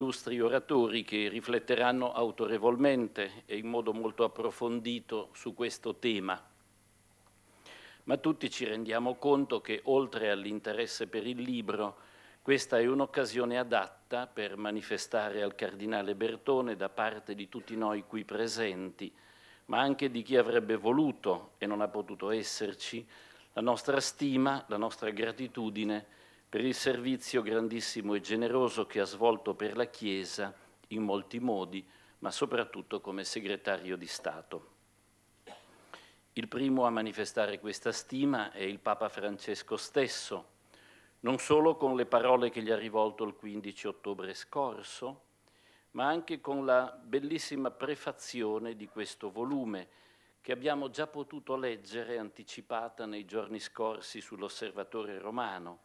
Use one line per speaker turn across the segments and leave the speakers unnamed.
illustri oratori che rifletteranno autorevolmente e in modo molto approfondito su questo tema. Ma tutti ci rendiamo conto che oltre all'interesse per il libro, questa è un'occasione adatta per manifestare al Cardinale Bertone da parte di tutti noi qui presenti, ma anche di chi avrebbe voluto e non ha potuto esserci, la nostra stima, la nostra gratitudine per il servizio grandissimo e generoso che ha svolto per la Chiesa in molti modi, ma soprattutto come segretario di Stato. Il primo a manifestare questa stima è il Papa Francesco stesso, non solo con le parole che gli ha rivolto il 15 ottobre scorso, ma anche con la bellissima prefazione di questo volume che abbiamo già potuto leggere anticipata nei giorni scorsi sull'osservatore romano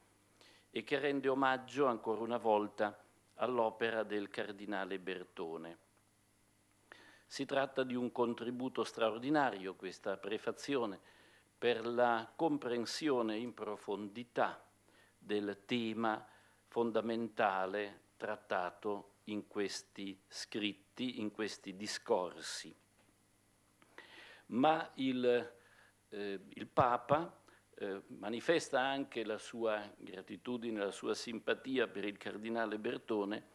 e che rende omaggio ancora una volta all'opera del cardinale Bertone. Si tratta di un contributo straordinario, questa prefazione, per la comprensione in profondità del tema fondamentale trattato in questi scritti, in questi discorsi. Ma il, eh, il Papa eh, manifesta anche la sua gratitudine, la sua simpatia per il cardinale Bertone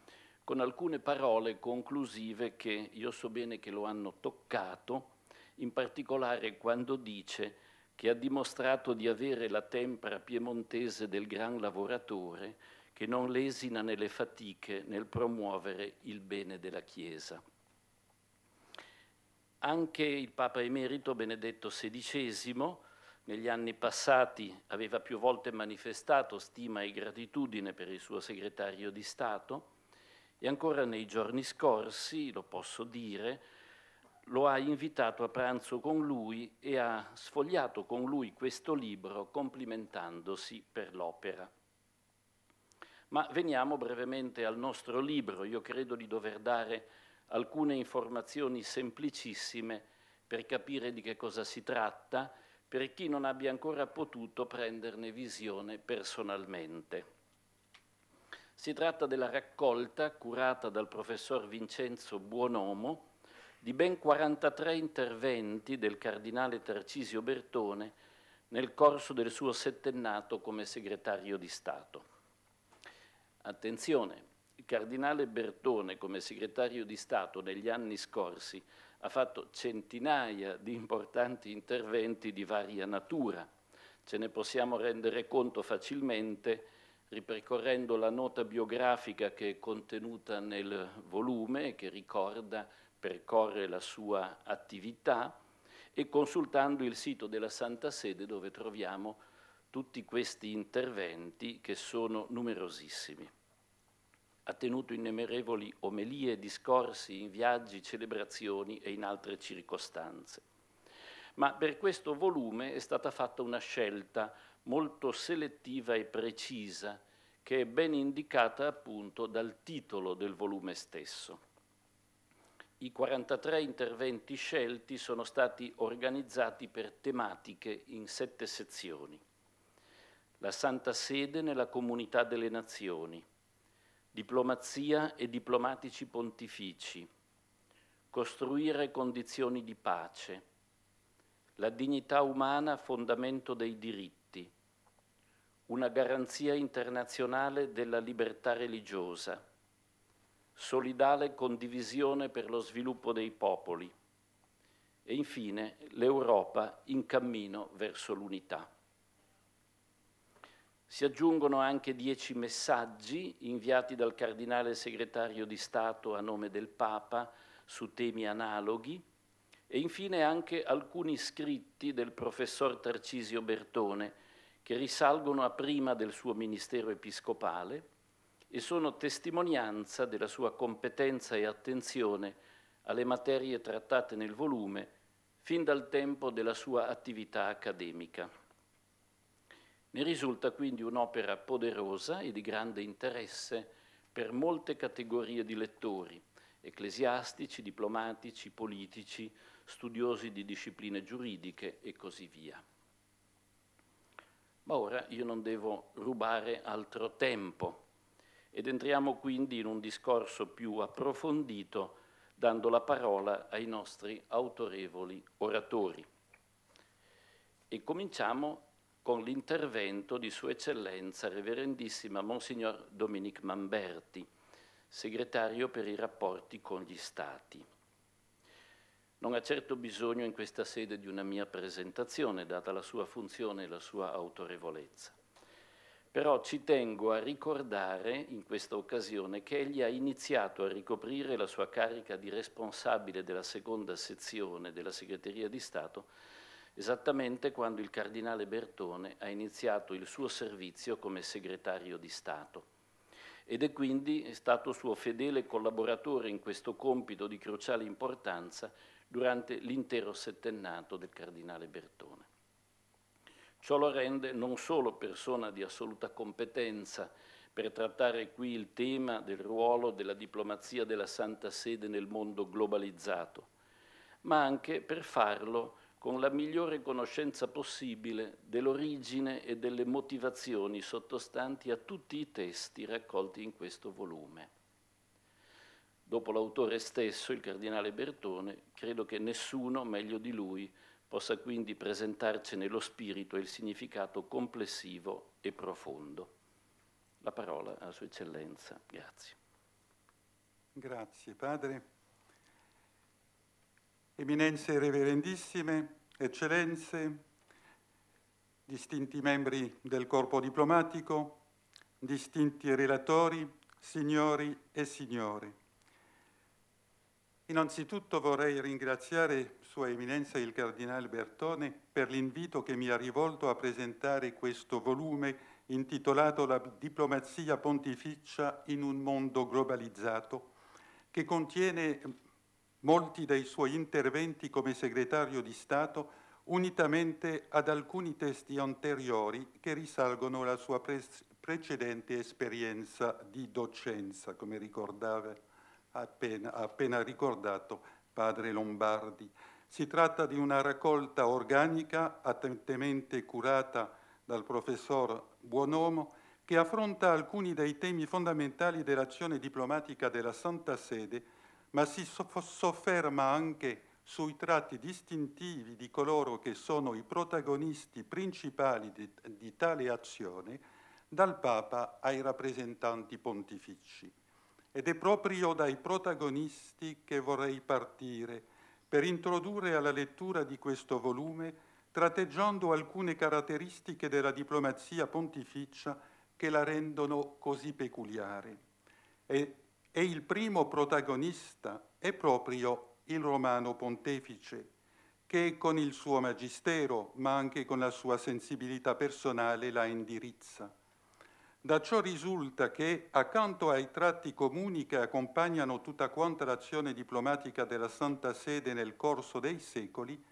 con alcune parole conclusive che io so bene che lo hanno toccato, in particolare quando dice che ha dimostrato di avere la tempra piemontese del gran lavoratore che non lesina nelle fatiche nel promuovere il bene della Chiesa. Anche il Papa Emerito Benedetto XVI negli anni passati aveva più volte manifestato stima e gratitudine per il suo segretario di Stato e ancora nei giorni scorsi, lo posso dire, lo ha invitato a pranzo con lui e ha sfogliato con lui questo libro complimentandosi per l'opera. Ma veniamo brevemente al nostro libro, io credo di dover dare alcune informazioni semplicissime per capire di che cosa si tratta per chi non abbia ancora potuto prenderne visione personalmente. Si tratta della raccolta curata dal professor Vincenzo Buonomo di ben 43 interventi del cardinale Tarcisio Bertone nel corso del suo settennato come segretario di Stato. Attenzione, il cardinale Bertone come segretario di Stato negli anni scorsi ha fatto centinaia di importanti interventi di varia natura. Ce ne possiamo rendere conto facilmente ripercorrendo la nota biografica che è contenuta nel volume, che ricorda, percorre la sua attività, e consultando il sito della Santa Sede dove troviamo tutti questi interventi che sono numerosissimi ha tenuto innumerevoli omelie, discorsi, in viaggi, celebrazioni e in altre circostanze. Ma per questo volume è stata fatta una scelta molto selettiva e precisa, che è ben indicata appunto dal titolo del volume stesso. I 43 interventi scelti sono stati organizzati per tematiche in sette sezioni. La Santa Sede nella Comunità delle Nazioni, diplomazia e diplomatici pontifici, costruire condizioni di pace, la dignità umana fondamento dei diritti, una garanzia internazionale della libertà religiosa, solidale condivisione per lo sviluppo dei popoli e infine l'Europa in cammino verso l'unità. Si aggiungono anche dieci messaggi inviati dal cardinale segretario di Stato a nome del Papa su temi analoghi e infine anche alcuni scritti del professor Tarcisio Bertone che risalgono a prima del suo ministero episcopale e sono testimonianza della sua competenza e attenzione alle materie trattate nel volume fin dal tempo della sua attività accademica. Ne risulta quindi un'opera poderosa e di grande interesse per molte categorie di lettori, ecclesiastici, diplomatici, politici, studiosi di discipline giuridiche e così via. Ma ora io non devo rubare altro tempo ed entriamo quindi in un discorso più approfondito dando la parola ai nostri autorevoli oratori. E cominciamo con l'intervento di Sua Eccellenza Reverendissima Monsignor Dominic Mamberti, segretario per i rapporti con gli Stati. Non ha certo bisogno in questa sede di una mia presentazione, data la sua funzione e la sua autorevolezza. Però ci tengo a ricordare in questa occasione che egli ha iniziato a ricoprire la sua carica di responsabile della seconda sezione della Segreteria di Stato esattamente quando il cardinale Bertone ha iniziato il suo servizio come segretario di Stato ed è quindi stato suo fedele collaboratore in questo compito di cruciale importanza durante l'intero settennato del cardinale Bertone. Ciò lo rende non solo persona di assoluta competenza per trattare qui il tema del ruolo della diplomazia della Santa Sede nel mondo globalizzato, ma anche per farlo con la migliore conoscenza possibile dell'origine e delle motivazioni sottostanti a tutti i testi raccolti in questo volume. Dopo l'autore stesso, il cardinale Bertone, credo che nessuno meglio di lui possa quindi presentarcene lo spirito e il significato complessivo e profondo. La parola a Sua Eccellenza. Grazie.
Grazie, Padre eminenze reverendissime, eccellenze, distinti membri del corpo diplomatico, distinti relatori, signori e signore. Innanzitutto vorrei ringraziare Sua Eminenza il Cardinale Bertone per l'invito che mi ha rivolto a presentare questo volume intitolato La diplomazia pontificia in un mondo globalizzato, che contiene molti dei suoi interventi come segretario di Stato unitamente ad alcuni testi anteriori che risalgono alla sua pre precedente esperienza di docenza, come ricordava appena, appena ricordato padre Lombardi. Si tratta di una raccolta organica attentamente curata dal professor Buonomo che affronta alcuni dei temi fondamentali dell'azione diplomatica della Santa Sede ma si sofferma anche sui tratti distintivi di coloro che sono i protagonisti principali di, di tale azione, dal Papa ai rappresentanti pontifici. Ed è proprio dai protagonisti che vorrei partire per introdurre alla lettura di questo volume tratteggiando alcune caratteristiche della diplomazia pontificia che la rendono così peculiare. E e il primo protagonista è proprio il romano pontefice, che con il suo magistero, ma anche con la sua sensibilità personale, la indirizza. Da ciò risulta che, accanto ai tratti comuni che accompagnano tutta quanta l'azione diplomatica della Santa Sede nel corso dei secoli,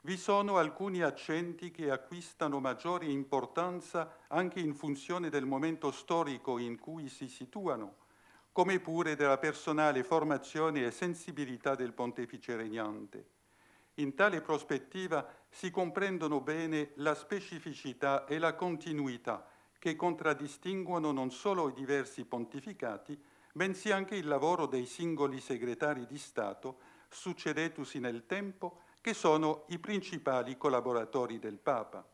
vi sono alcuni accenti che acquistano maggiore importanza anche in funzione del momento storico in cui si situano come pure della personale formazione e sensibilità del pontefice regnante. In tale prospettiva si comprendono bene la specificità e la continuità che contraddistinguono non solo i diversi pontificati, bensì anche il lavoro dei singoli segretari di Stato, succedetusi nel tempo, che sono i principali collaboratori del Papa.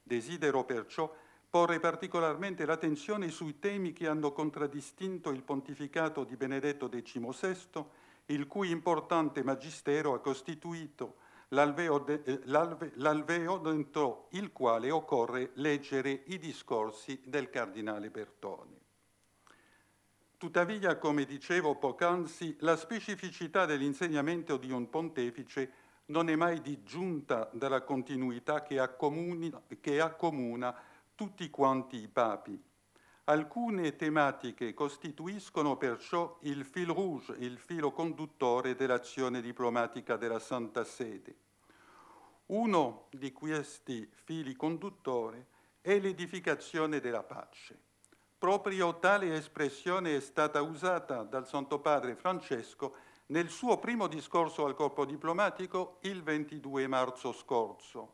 Desidero perciò porre particolarmente l'attenzione sui temi che hanno contraddistinto il pontificato di Benedetto XVI, il cui importante magistero ha costituito l'alveo, de, eh, dentro il quale occorre leggere i discorsi del cardinale Bertone. Tuttavia, come dicevo poc'anzi, la specificità dell'insegnamento di un pontefice non è mai digiunta dalla continuità che accomuna, che accomuna tutti quanti i papi. Alcune tematiche costituiscono perciò il fil rouge, il filo conduttore dell'azione diplomatica della Santa Sede. Uno di questi fili conduttori è l'edificazione della pace. Proprio tale espressione è stata usata dal Santo Padre Francesco nel suo primo discorso al corpo diplomatico il 22 marzo scorso.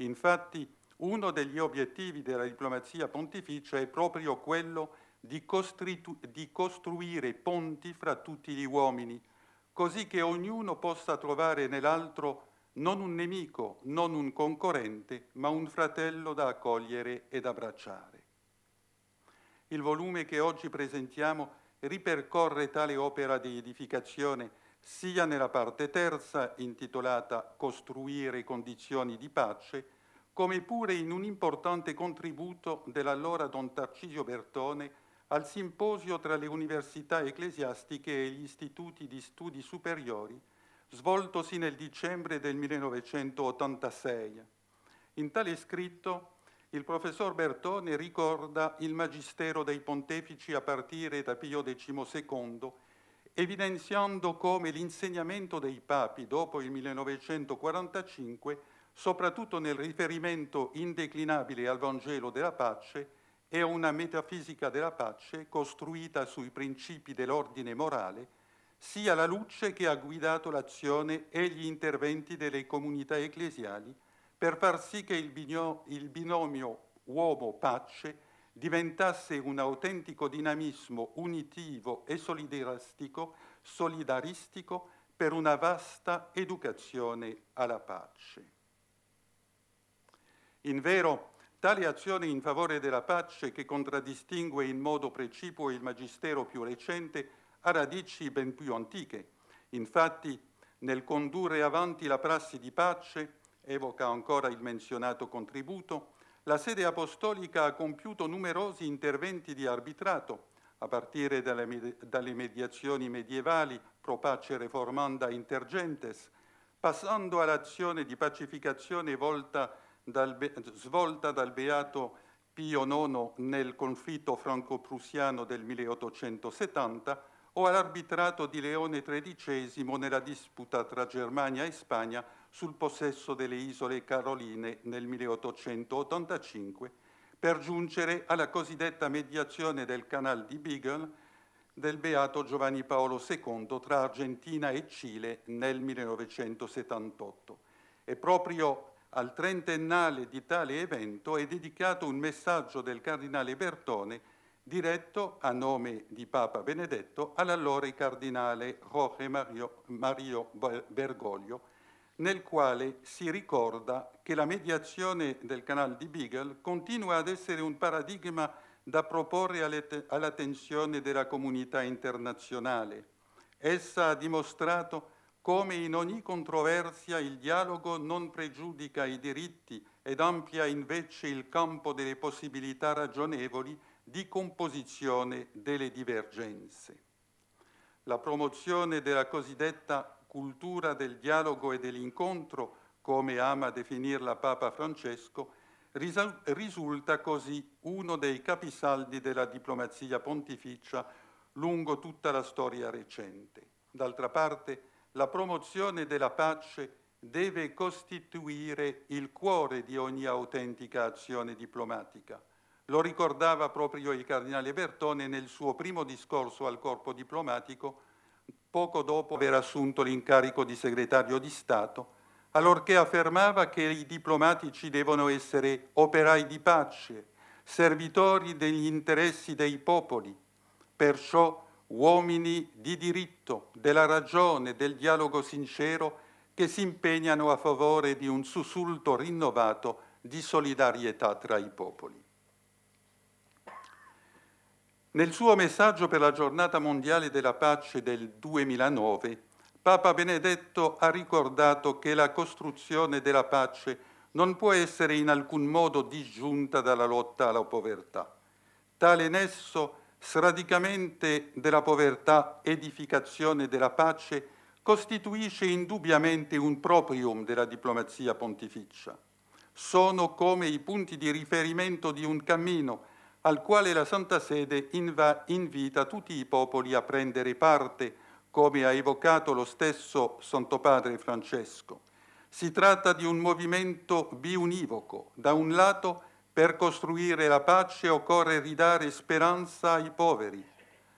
Infatti, uno degli obiettivi della diplomazia pontificia è proprio quello di, di costruire ponti fra tutti gli uomini, così che ognuno possa trovare nell'altro non un nemico, non un concorrente, ma un fratello da accogliere ed abbracciare. Il volume che oggi presentiamo ripercorre tale opera di edificazione sia nella parte terza, intitolata Costruire condizioni di pace, come pure in un importante contributo dell'allora Don Tarcisio Bertone al simposio tra le università ecclesiastiche e gli istituti di studi superiori svoltosi nel dicembre del 1986. In tale scritto il professor Bertone ricorda il magistero dei pontefici a partire da Pio XII, evidenziando come l'insegnamento dei papi dopo il 1945 soprattutto nel riferimento indeclinabile al Vangelo della pace è una metafisica della pace costruita sui principi dell'ordine morale, sia la luce che ha guidato l'azione e gli interventi delle comunità ecclesiali per far sì che il binomio, il binomio uomo-pace diventasse un autentico dinamismo unitivo e solidaristico, solidaristico per una vasta educazione alla pace. In vero, tale azione in favore della pace che contraddistingue in modo precipuo il magistero più recente ha radici ben più antiche. Infatti, nel condurre avanti la prassi di pace, evoca ancora il menzionato contributo, la sede apostolica ha compiuto numerosi interventi di arbitrato, a partire dalle, dalle mediazioni medievali pro pace reformanda intergentes, passando all'azione di pacificazione volta a dal, svolta dal beato Pio IX nel conflitto franco-prussiano del 1870 o all'arbitrato di Leone XIII nella disputa tra Germania e Spagna sul possesso delle isole Caroline nel 1885 per giungere alla cosiddetta mediazione del Canal di Beagle del beato Giovanni Paolo II tra Argentina e Cile nel 1978. E proprio al trentennale di tale evento è dedicato un messaggio del cardinale Bertone diretto a nome di Papa Benedetto all'allora cardinale Jorge Mario, Mario Bergoglio, nel quale si ricorda che la mediazione del canale di Beagle continua ad essere un paradigma da proporre all'attenzione della comunità internazionale. Essa ha dimostrato come in ogni controversia il dialogo non pregiudica i diritti ed amplia invece il campo delle possibilità ragionevoli di composizione delle divergenze. La promozione della cosiddetta cultura del dialogo e dell'incontro, come ama definirla Papa Francesco, risulta così uno dei capisaldi della diplomazia pontificia lungo tutta la storia recente. D'altra parte, la promozione della pace deve costituire il cuore di ogni autentica azione diplomatica. Lo ricordava proprio il cardinale Bertone nel suo primo discorso al corpo diplomatico, poco dopo aver assunto l'incarico di segretario di Stato, allorché affermava che i diplomatici devono essere operai di pace, servitori degli interessi dei popoli. Perciò uomini di diritto, della ragione, del dialogo sincero, che si impegnano a favore di un sussulto rinnovato di solidarietà tra i popoli. Nel suo messaggio per la giornata mondiale della pace del 2009, Papa Benedetto ha ricordato che la costruzione della pace non può essere in alcun modo disgiunta dalla lotta alla povertà. Tale nesso è sradicamento della povertà, edificazione della pace, costituisce indubbiamente un proprium della diplomazia pontificia. Sono come i punti di riferimento di un cammino al quale la Santa Sede inv invita tutti i popoli a prendere parte, come ha evocato lo stesso Santo Padre Francesco. Si tratta di un movimento biunivoco, da un lato per costruire la pace occorre ridare speranza ai poveri.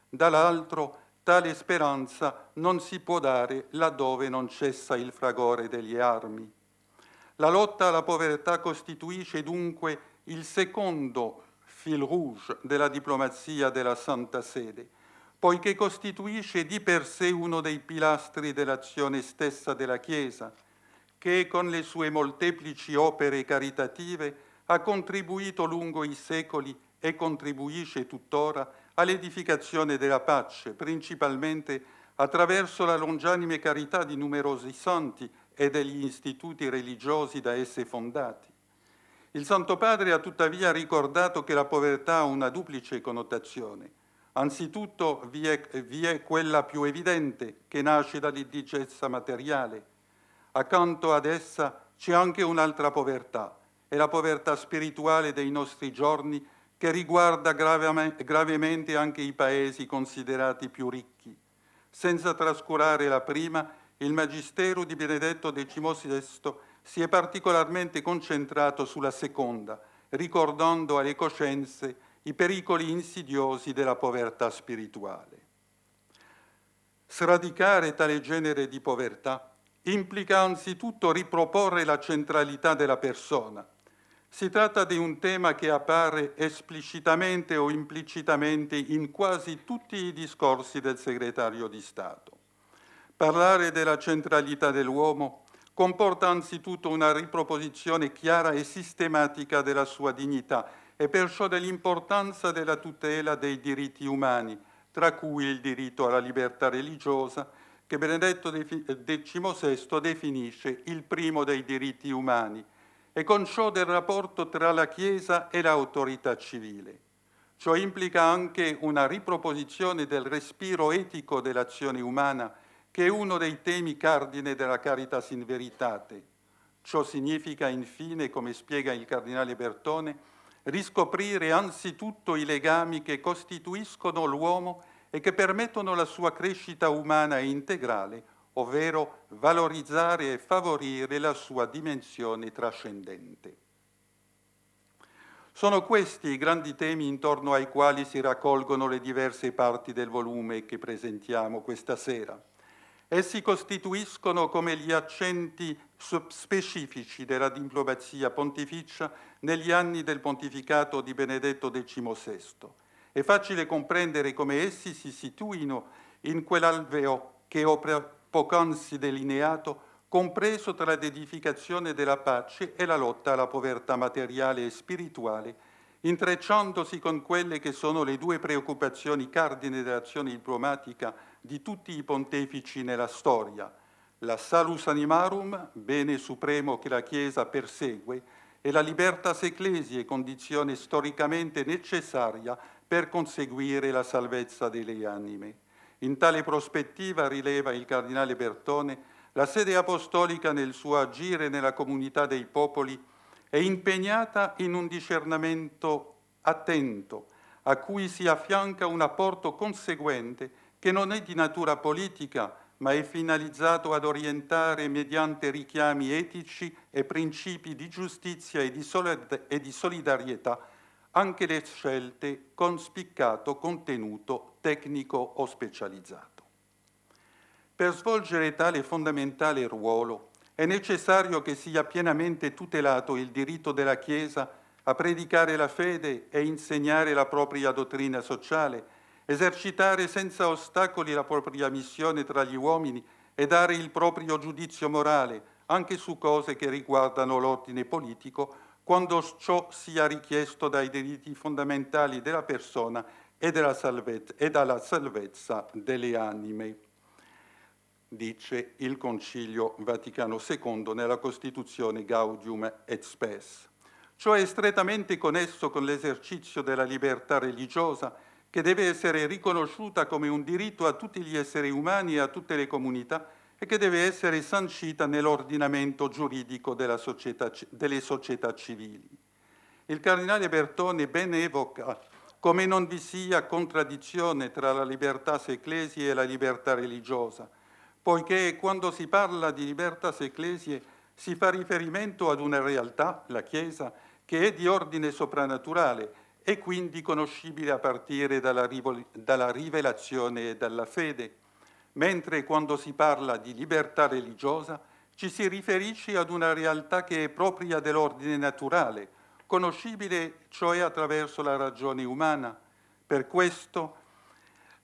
Dall'altro, tale speranza non si può dare laddove non cessa il fragore delle armi. La lotta alla povertà costituisce dunque il secondo fil rouge della diplomazia della Santa Sede, poiché costituisce di per sé uno dei pilastri dell'azione stessa della Chiesa, che con le sue molteplici opere caritative ha contribuito lungo i secoli e contribuisce tuttora all'edificazione della pace, principalmente attraverso la longanime carità di numerosi santi e degli istituti religiosi da esse fondati. Il Santo Padre ha tuttavia ricordato che la povertà ha una duplice connotazione. Anzitutto vi è, vi è quella più evidente che nasce dall'indigenza materiale. Accanto ad essa c'è anche un'altra povertà, e la povertà spirituale dei nostri giorni che riguarda gravemente anche i paesi considerati più ricchi. Senza trascurare la prima, il Magistero di Benedetto XVI si è particolarmente concentrato sulla seconda, ricordando alle coscienze i pericoli insidiosi della povertà spirituale. Sradicare tale genere di povertà implica anzitutto riproporre la centralità della persona, si tratta di un tema che appare esplicitamente o implicitamente in quasi tutti i discorsi del segretario di Stato. Parlare della centralità dell'uomo comporta anzitutto una riproposizione chiara e sistematica della sua dignità e perciò dell'importanza della tutela dei diritti umani, tra cui il diritto alla libertà religiosa, che Benedetto XVI eh, definisce il primo dei diritti umani, e con ciò del rapporto tra la Chiesa e l'autorità civile. Ciò implica anche una riproposizione del respiro etico dell'azione umana, che è uno dei temi cardine della Caritas in Veritate. Ciò significa, infine, come spiega il cardinale Bertone, riscoprire anzitutto i legami che costituiscono l'uomo e che permettono la sua crescita umana e integrale, ovvero valorizzare e favorire la sua dimensione trascendente. Sono questi i grandi temi intorno ai quali si raccolgono le diverse parti del volume che presentiamo questa sera. Essi costituiscono come gli accenti specifici della diplomazia pontificia negli anni del pontificato di Benedetto XVI. È facile comprendere come essi si situino in quell'alveo che opera poc'anzi delineato, compreso tra l'edificazione della pace e la lotta alla povertà materiale e spirituale, intrecciandosi con quelle che sono le due preoccupazioni cardine dell'azione diplomatica di tutti i pontefici nella storia, la salus animarum, bene supremo che la Chiesa persegue, e la libertas ecclesiae, condizione storicamente necessaria per conseguire la salvezza delle anime. In tale prospettiva, rileva il cardinale Bertone, la sede apostolica nel suo agire nella comunità dei popoli è impegnata in un discernimento attento, a cui si affianca un apporto conseguente che non è di natura politica, ma è finalizzato ad orientare mediante richiami etici e principi di giustizia e di solidarietà anche le scelte con spiccato contenuto tecnico o specializzato. Per svolgere tale fondamentale ruolo è necessario che sia pienamente tutelato il diritto della Chiesa a predicare la fede e insegnare la propria dottrina sociale, esercitare senza ostacoli la propria missione tra gli uomini e dare il proprio giudizio morale anche su cose che riguardano l'ordine politico quando ciò sia richiesto dai diritti fondamentali della persona e, salvezza, e dalla salvezza delle anime, dice il Concilio Vaticano II nella Costituzione Gaudium et Spes. Ciò è strettamente connesso con l'esercizio della libertà religiosa che deve essere riconosciuta come un diritto a tutti gli esseri umani e a tutte le comunità e che deve essere sancita nell'ordinamento giuridico società, delle società civili. Il cardinale Bertone ben evoca come non vi sia contraddizione tra la libertà seclesie e la libertà religiosa, poiché quando si parla di libertà seclesie si fa riferimento ad una realtà, la Chiesa, che è di ordine soprannaturale e quindi conoscibile a partire dalla, dalla rivelazione e dalla fede, mentre quando si parla di libertà religiosa ci si riferisce ad una realtà che è propria dell'ordine naturale, conoscibile cioè attraverso la ragione umana. Per questo,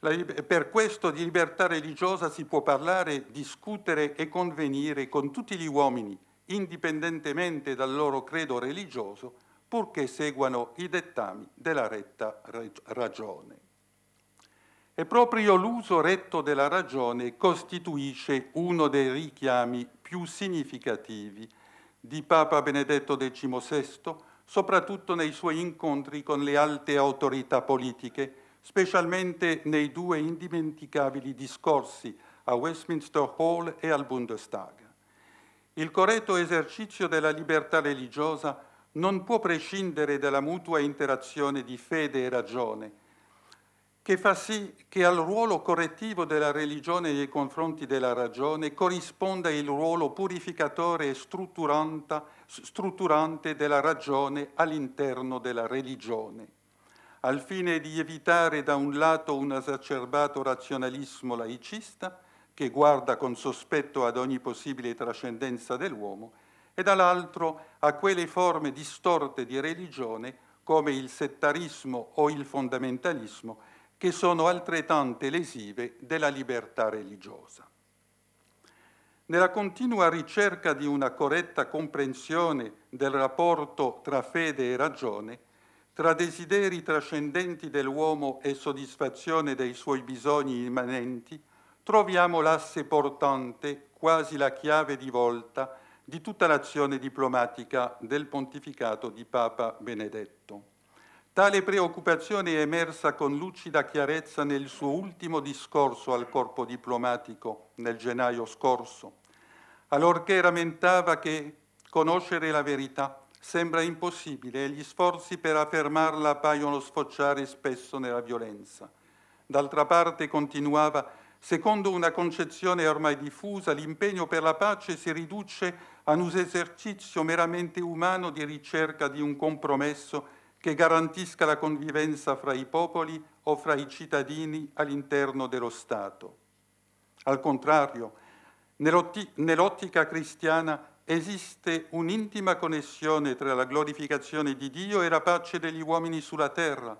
la, per questo di libertà religiosa si può parlare, discutere e convenire con tutti gli uomini, indipendentemente dal loro credo religioso, purché seguano i dettami della retta ragione. E proprio l'uso retto della ragione costituisce uno dei richiami più significativi di Papa Benedetto XVI soprattutto nei suoi incontri con le alte autorità politiche, specialmente nei due indimenticabili discorsi a Westminster Hall e al Bundestag. Il corretto esercizio della libertà religiosa non può prescindere dalla mutua interazione di fede e ragione, che fa sì che al ruolo correttivo della religione nei confronti della ragione corrisponda il ruolo purificatore e strutturante strutturante della ragione all'interno della religione. Al fine di evitare da un lato un esacerbato razionalismo laicista che guarda con sospetto ad ogni possibile trascendenza dell'uomo e dall'altro a quelle forme distorte di religione come il settarismo o il fondamentalismo che sono altrettante lesive della libertà religiosa nella continua ricerca di una corretta comprensione del rapporto tra fede e ragione, tra desideri trascendenti dell'uomo e soddisfazione dei suoi bisogni immanenti, troviamo l'asse portante, quasi la chiave di volta, di tutta l'azione diplomatica del pontificato di Papa Benedetto. Tale preoccupazione è emersa con lucida chiarezza nel suo ultimo discorso al corpo diplomatico nel gennaio scorso, allorché lamentava che conoscere la verità sembra impossibile e gli sforzi per affermarla paiono sfociare spesso nella violenza. D'altra parte continuava, secondo una concezione ormai diffusa, l'impegno per la pace si riduce a un esercizio meramente umano di ricerca di un compromesso che garantisca la convivenza fra i popoli o fra i cittadini all'interno dello Stato. Al contrario, nell'ottica cristiana esiste un'intima connessione tra la glorificazione di Dio e la pace degli uomini sulla terra,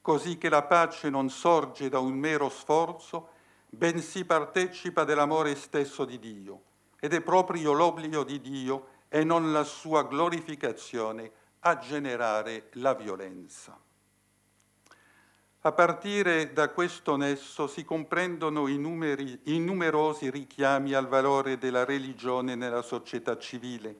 così che la pace non sorge da un mero sforzo, bensì partecipa dell'amore stesso di Dio. Ed è proprio l'obbligo di Dio e non la sua glorificazione a generare la violenza. A partire da questo nesso si comprendono i, numeri, i, numerosi richiami al valore della religione nella società civile,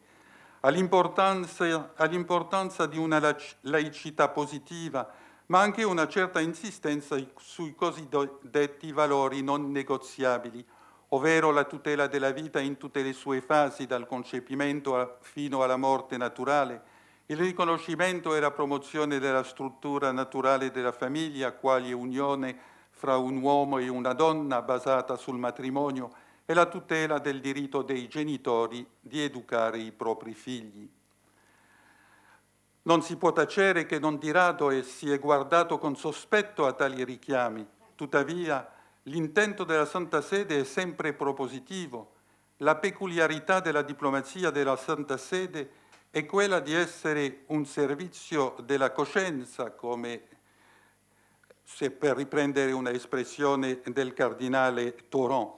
all'importanza, all di una laicità positiva, ma anche una certa insistenza sui cosiddetti valori non negoziabili, ovvero la tutela della vita in tutte le sue fasi, dal concepimento fino alla morte naturale, il riconoscimento e la promozione della struttura naturale della famiglia, quali unione fra un uomo e una donna basata sul matrimonio, e la tutela del diritto dei genitori di educare i propri figli. Non si può tacere che non di rado e si è guardato con sospetto a tali richiami, tuttavia l'intento della Santa Sede è sempre propositivo. La peculiarità della diplomazia della Santa Sede è è quella di essere un servizio della coscienza, come se per riprendere un'espressione del cardinale Toron.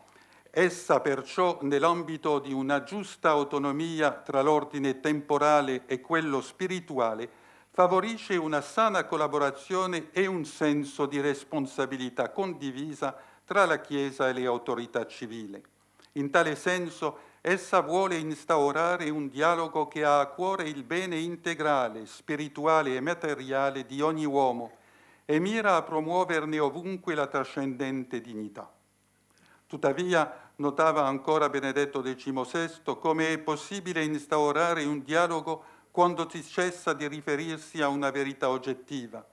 Essa perciò, nell'ambito di una giusta autonomia tra l'ordine temporale e quello spirituale, favorisce una sana collaborazione e un senso di responsabilità condivisa tra la Chiesa e le autorità civili. In tale senso Essa vuole instaurare un dialogo che ha a cuore il bene integrale, spirituale e materiale di ogni uomo e mira a promuoverne ovunque la trascendente dignità. Tuttavia, notava ancora Benedetto XVI, come è possibile instaurare un dialogo quando si cessa di riferirsi a una verità oggettiva.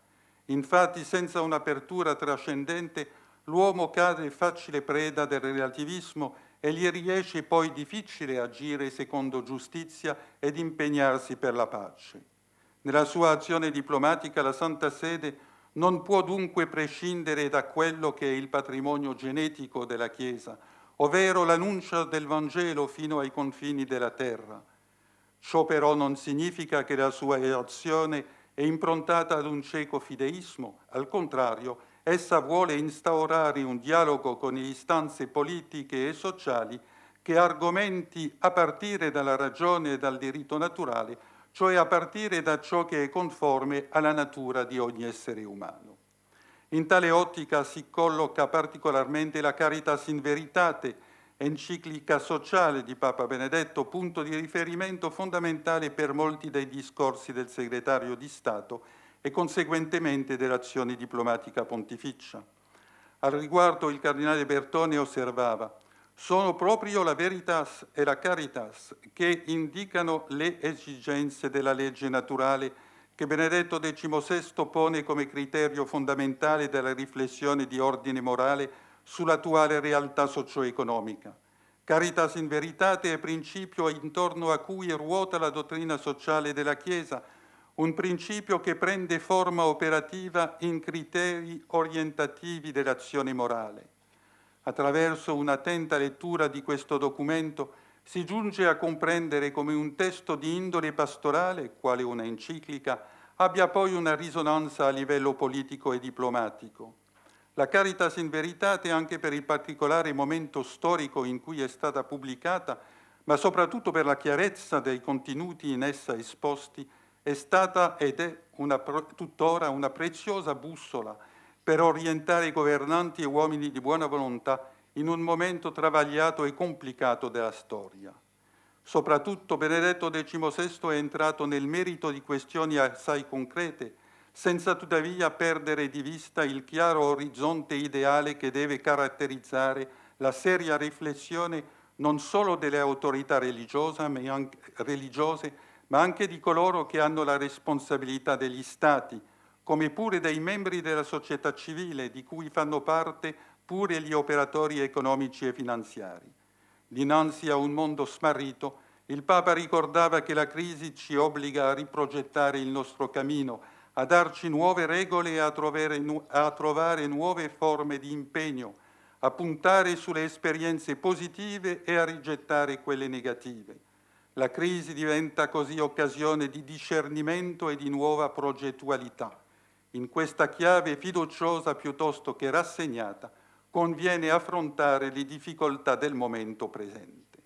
Infatti, senza un'apertura trascendente, l'uomo cade facile preda del relativismo e e gli riesce poi difficile agire secondo giustizia ed impegnarsi per la pace. Nella sua azione diplomatica la Santa Sede non può dunque prescindere da quello che è il patrimonio genetico della Chiesa, ovvero l'annuncio del Vangelo fino ai confini della terra. Ciò però non significa che la sua azione è improntata ad un cieco fideismo, al contrario, Essa vuole instaurare un dialogo con le istanze politiche e sociali che argomenti a partire dalla ragione e dal diritto naturale, cioè a partire da ciò che è conforme alla natura di ogni essere umano. In tale ottica si colloca particolarmente la Caritas in Veritate, enciclica sociale di Papa Benedetto, punto di riferimento fondamentale per molti dei discorsi del segretario di Stato e conseguentemente dell'azione diplomatica pontificia. Al riguardo il cardinale Bertone osservava sono proprio la veritas e la caritas che indicano le esigenze della legge naturale che Benedetto XVI pone come criterio fondamentale della riflessione di ordine morale sull'attuale realtà socio-economica. Caritas in veritate è principio intorno a cui ruota la dottrina sociale della Chiesa, un principio che prende forma operativa in criteri orientativi dell'azione morale. Attraverso un'attenta lettura di questo documento si giunge a comprendere come un testo di indole pastorale, quale una enciclica, abbia poi una risonanza a livello politico e diplomatico. La Caritas in Veritate, anche per il particolare momento storico in cui è stata pubblicata, ma soprattutto per la chiarezza dei contenuti in essa esposti, è stata ed è una, tuttora una preziosa bussola per orientare i governanti e uomini di buona volontà in un momento travagliato e complicato della storia. Soprattutto Benedetto XVI è entrato nel merito di questioni assai concrete, senza tuttavia perdere di vista il chiaro orizzonte ideale che deve caratterizzare la seria riflessione non solo delle autorità religiose, ma anche, religiose, ma anche di coloro che hanno la responsabilità degli Stati, come pure dei membri della società civile di cui fanno parte pure gli operatori economici e finanziari. Dinanzi a un mondo smarrito, il Papa ricordava che la crisi ci obbliga a riprogettare il nostro cammino, a darci nuove regole e a nu a trovare nuove forme di impegno, a puntare sulle esperienze positive e a rigettare quelle negative. La crisi diventa così occasione di discernimento e di nuova progettualità. In questa chiave fiduciosa piuttosto che rassegnata conviene affrontare le difficoltà del momento presente.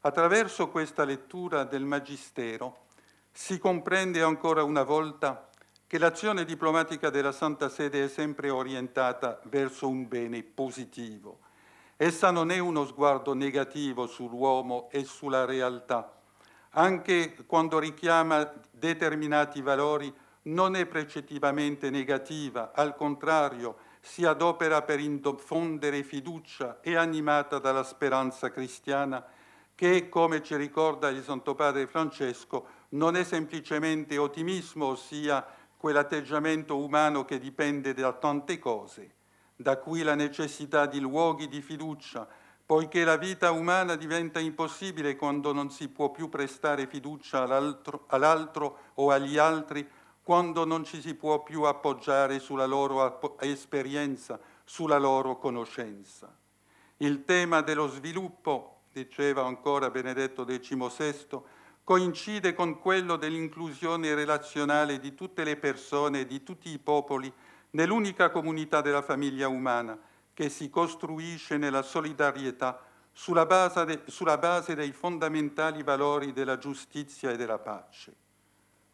Attraverso questa lettura del Magistero si comprende ancora una volta che l'azione diplomatica della Santa Sede è sempre orientata verso un bene positivo, Essa non è uno sguardo negativo sull'uomo e sulla realtà. Anche quando richiama determinati valori non è precettivamente negativa, al contrario si adopera per infondere fiducia e animata dalla speranza cristiana che, come ci ricorda il Santo Padre Francesco, non è semplicemente ottimismo, ossia quell'atteggiamento umano che dipende da tante cose, da qui la necessità di luoghi di fiducia, poiché la vita umana diventa impossibile quando non si può più prestare fiducia all'altro, all'altro o agli altri, quando non ci si può più appoggiare sulla loro esperienza, sulla loro conoscenza. Il tema dello sviluppo, diceva ancora Benedetto XVI, coincide con quello dell'inclusione relazionale di tutte le persone e di tutti i popoli nell'unica comunità della famiglia umana che si costruisce nella solidarietà sulla base, de, sulla base dei fondamentali valori della giustizia e della pace.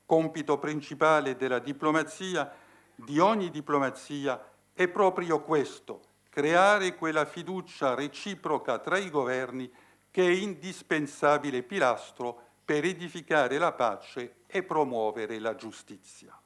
Compito principale della diplomazia, di ogni diplomazia, è proprio questo, creare quella fiducia reciproca tra i governi che è indispensabile pilastro per edificare la pace e promuovere la giustizia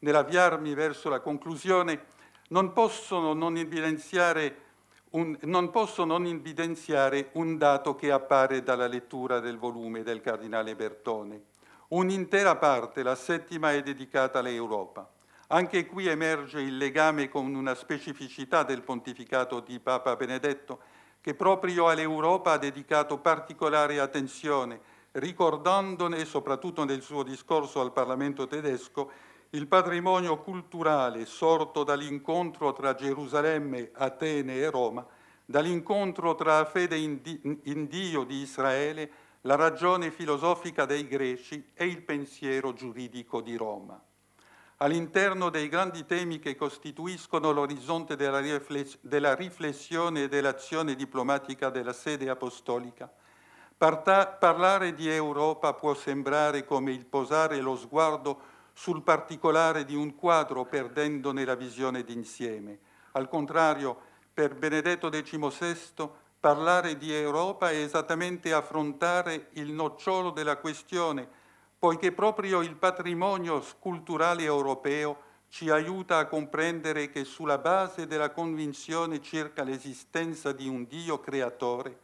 nell'avviarmi verso la conclusione, non possono non evidenziare un, non posso non evidenziare un dato che appare dalla lettura del volume del cardinale Bertone. Un'intera parte, la settima, è dedicata all'Europa. Anche qui emerge il legame con una specificità del pontificato di Papa Benedetto, che proprio all'Europa ha dedicato particolare attenzione, ricordandone, soprattutto nel suo discorso al Parlamento tedesco, il patrimonio culturale sorto dall'incontro tra Gerusalemme, Atene e Roma, dall'incontro tra la fede in Dio di Israele, la ragione filosofica dei greci e il pensiero giuridico di Roma. All'interno dei grandi temi che costituiscono l'orizzonte della riflessione e dell'azione diplomatica della sede apostolica, parlare di Europa può sembrare come il posare lo sguardo sul particolare di un quadro perdendone la visione d'insieme. Al contrario, per Benedetto XVI parlare di Europa è esattamente affrontare il nocciolo della questione, poiché proprio il patrimonio culturale europeo ci aiuta a comprendere che sulla base della convinzione circa l'esistenza di un Dio creatore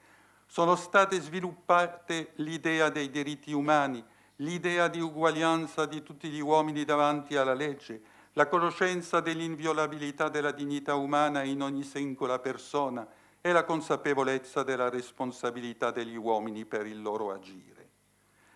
sono state sviluppate l'idea dei diritti umani, l'idea di uguaglianza di tutti gli uomini davanti alla legge, la conoscenza dell'inviolabilità della dignità umana in ogni singola persona e la consapevolezza della responsabilità degli uomini per il loro agire.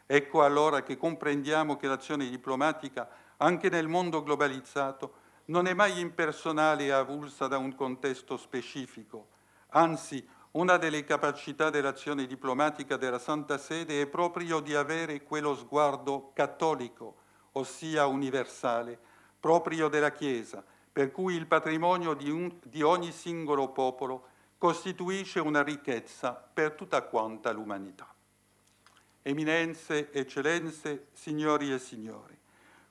Ecco allora che comprendiamo che l'azione diplomatica, anche nel mondo globalizzato, non è mai impersonale e avulsa da un contesto specifico, anzi una delle capacità dell'azione diplomatica della Santa Sede è proprio di avere quello sguardo cattolico, ossia universale, proprio della Chiesa, per cui il patrimonio di, un, di ogni singolo popolo costituisce una ricchezza per tutta quanta l'umanità. Eminenze, eccellenze, signori e signori,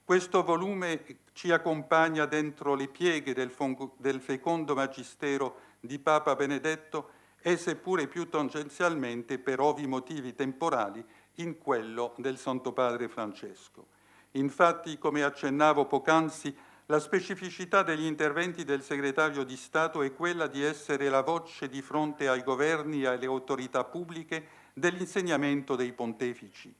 questo volume ci accompagna dentro le pieghe del, del fecondo magistero di Papa Benedetto e seppure più tangenzialmente per ovvi motivi temporali in quello del Santo Padre Francesco. Infatti, come accennavo poc'anzi, la specificità degli interventi del segretario di Stato è quella di essere la voce di fronte ai governi e alle autorità pubbliche dell'insegnamento dei pontefici.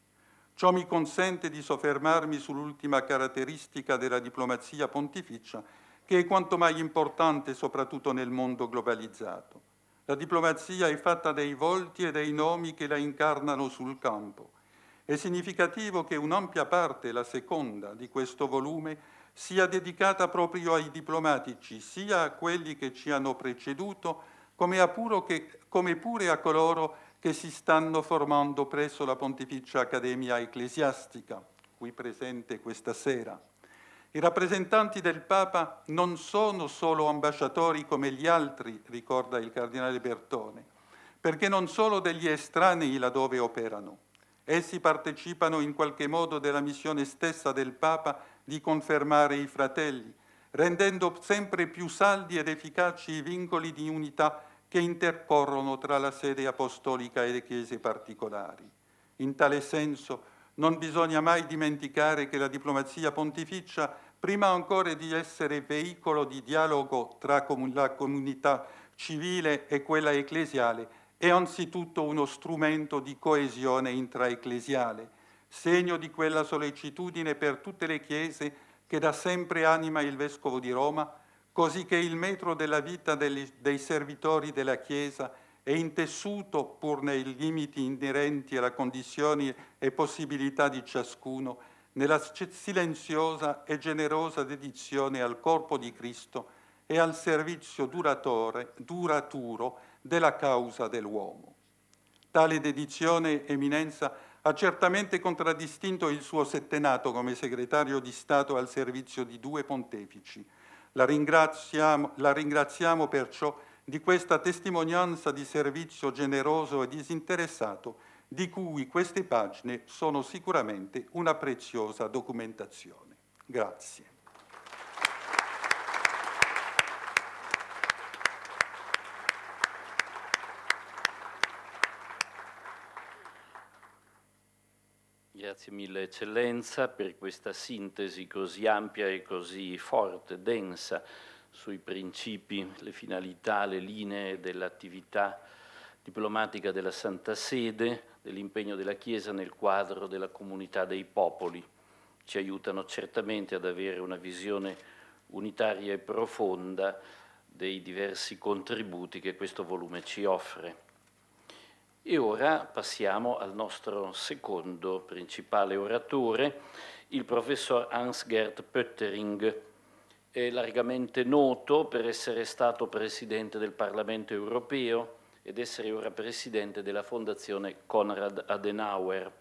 Ciò mi consente di soffermarmi sull'ultima caratteristica della diplomazia pontificia, che è quanto mai importante soprattutto nel mondo globalizzato. La diplomazia è fatta dei volti e dei nomi che la incarnano sul campo. È significativo che un'ampia parte, la seconda, di questo volume sia dedicata proprio ai diplomatici, sia a quelli che ci hanno preceduto, come, che, come pure a coloro che si stanno formando presso la Pontificia Accademia Ecclesiastica, qui presente questa sera. I rappresentanti del Papa non sono solo ambasciatori come gli altri, ricorda il cardinale Bertone, perché non sono degli estranei laddove operano. Essi partecipano in qualche modo della missione stessa del Papa di confermare i fratelli, rendendo sempre più saldi ed efficaci i vincoli di unità che intercorrono tra la sede apostolica e le chiese particolari. In tale senso, non bisogna mai dimenticare che la diplomazia pontificia, prima ancora di essere veicolo di dialogo tra la comunità civile e quella ecclesiale, è anzitutto uno strumento di coesione intraecclesiale, segno di quella sollecitudine per tutte le chiese che da sempre anima il Vescovo di Roma, così che il metro della vita dei servitori della Chiesa e intessuto, pur nei limiti inerenti alla condizione e possibilità di ciascuno, nella silenziosa e generosa dedizione al corpo di Cristo e al servizio duratore, duraturo della causa dell'uomo. Tale dedizione, Eminenza, ha certamente contraddistinto il suo settenato come segretario di Stato al servizio di due pontefici. La ringraziamo, la ringraziamo perciò di questa testimonianza di servizio generoso e disinteressato di cui queste pagine sono sicuramente una preziosa documentazione. Grazie.
Grazie mille eccellenza per questa sintesi così ampia e così forte, densa sui principi, le finalità, le linee dell'attività diplomatica della Santa Sede, dell'impegno della Chiesa nel quadro della comunità dei popoli. Ci aiutano certamente ad avere una visione unitaria e profonda dei diversi contributi che questo volume ci offre. E ora passiamo al nostro secondo principale oratore, il professor Hans-Gerd Pöttering, è largamente noto per essere stato presidente del Parlamento europeo ed essere ora presidente della Fondazione Konrad Adenauer.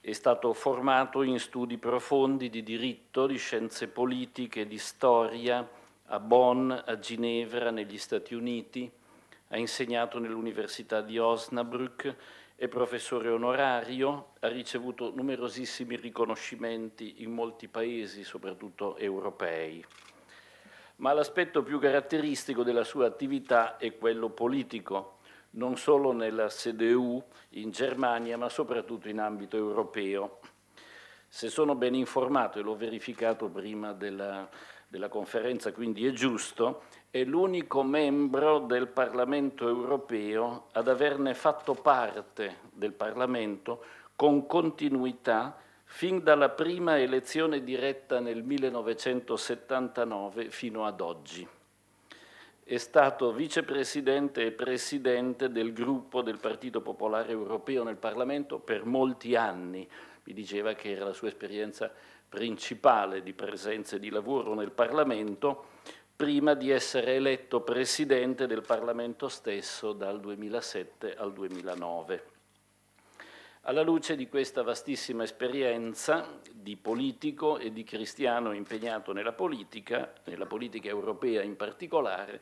È stato formato in studi profondi di diritto, di scienze politiche, di storia a Bonn, a Ginevra, negli Stati Uniti. Ha insegnato nell'Università di Osnabrück è professore onorario, ha ricevuto numerosissimi riconoscimenti in molti paesi, soprattutto europei. Ma l'aspetto più caratteristico della sua attività è quello politico, non solo nella CDU in Germania, ma soprattutto in ambito europeo. Se sono ben informato, e l'ho verificato prima della, della conferenza, quindi è giusto, è l'unico membro del Parlamento europeo ad averne fatto parte del Parlamento con continuità fin dalla prima elezione diretta nel 1979 fino ad oggi. È stato vicepresidente e presidente del gruppo del Partito Popolare Europeo nel Parlamento per molti anni. Mi diceva che era la sua esperienza principale di presenza e di lavoro nel Parlamento prima di essere eletto presidente del Parlamento stesso dal 2007 al 2009. Alla luce di questa vastissima esperienza di politico e di cristiano impegnato nella politica, nella politica europea in particolare,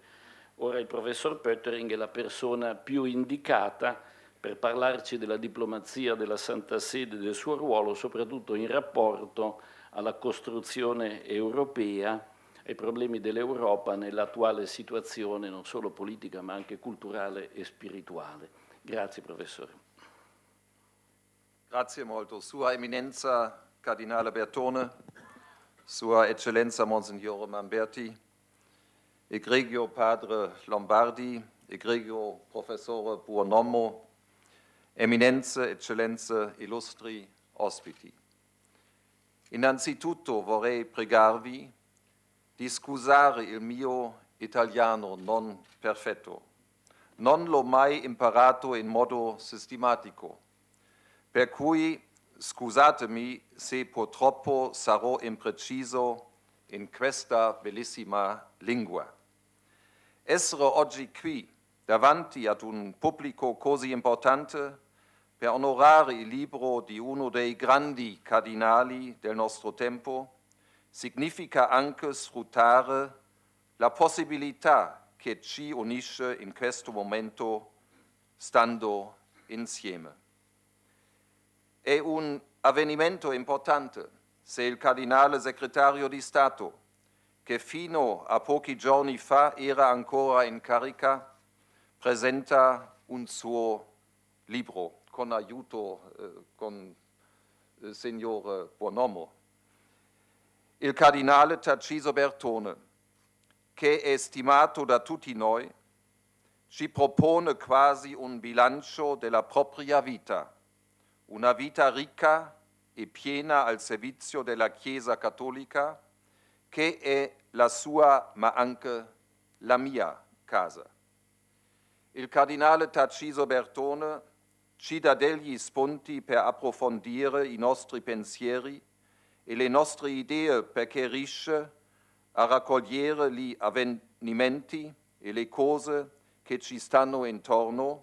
ora il professor Pöttering è la persona più indicata per parlarci della diplomazia della Santa Sede e del suo ruolo, soprattutto in rapporto alla costruzione europea ai problemi dell'Europa nell'attuale situazione non solo politica ma anche culturale e spirituale. Grazie professore.
Grazie molto. Sua Eminenza Cardinale Bertone, Sua Eccellenza Monsignore Mamberti, Egregio Padre Lombardi, Egregio Professore Buonommo, Eminenze, Eccellenze, illustri ospiti. Innanzitutto vorrei pregarvi di scusare il mio italiano non perfetto. Non l'ho mai imparato in modo sistematico, per cui scusatemi se purtroppo sarò impreciso in questa bellissima lingua. Essere oggi qui davanti ad un pubblico così importante per onorare il libro di uno dei grandi cardinali del nostro tempo significa anche sfruttare la possibilità che ci unisce in questo momento stando insieme. È un avvenimento importante se il cardinale segretario di Stato, che fino a pochi giorni fa era ancora in carica, presenta un suo libro con aiuto eh, con il eh, signor Buonomo il cardinale Tarciso Bertone, che è stimato da tutti noi, ci propone quasi un bilancio della propria vita, una vita ricca e piena al servizio della Chiesa Cattolica, che è la sua ma anche la mia casa. Il cardinale Tarciso Bertone ci dà degli spunti per approfondire i nostri pensieri e le nostre idee euh, perché riesce a raccogliere gli avvenimenti e le cose che ci stanno intorno,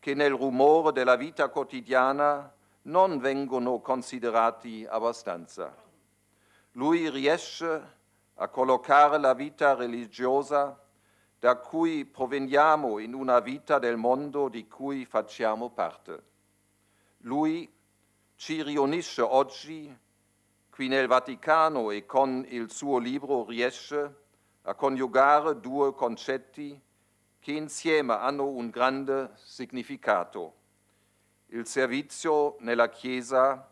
che nel rumore della vita quotidiana non vengono considerati abbastanza. Lui riesce a collocare la vita religiosa da cui proveniamo in una vita del mondo di cui facciamo parte. Lui ci riunisce oggi qui nel Vaticano e con il suo libro riesce a coniugare due concetti che insieme hanno un grande significato, il servizio nella Chiesa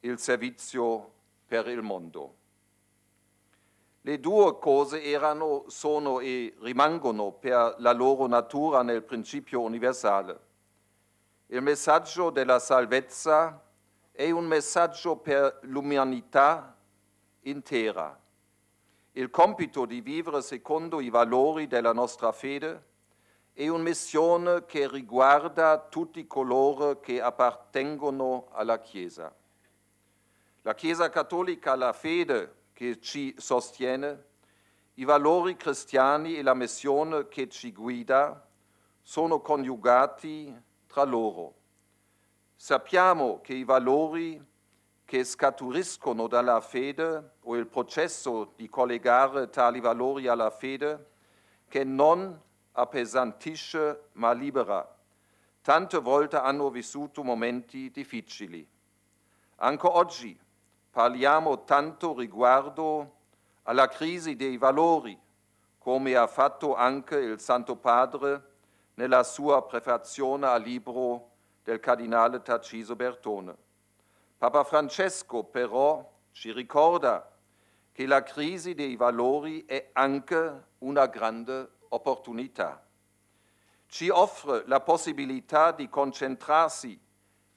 e il servizio per il mondo. Le due cose erano, sono e rimangono per la loro natura nel principio universale. Il messaggio della salvezza è un messaggio per l'umanità intera. Il compito di vivere secondo i valori della nostra fede è una missione che riguarda tutti coloro che appartengono alla Chiesa. La Chiesa cattolica la fede che ci sostiene, i valori cristiani e la missione che ci guida sono coniugati tra loro. Sappiamo che i valori che scaturiscono dalla fede o il processo di collegare tali valori alla fede che non appesantisce ma libera. Tante volte hanno vissuto momenti difficili. Anche oggi parliamo tanto riguardo alla crisi dei valori, come ha fatto anche il Santo Padre nella sua prefazione al libro del cardinale Tarciso Bertone. Papa Francesco però ci ricorda che la crisi dei valori è anche una grande opportunità. Ci offre la possibilità di concentrarsi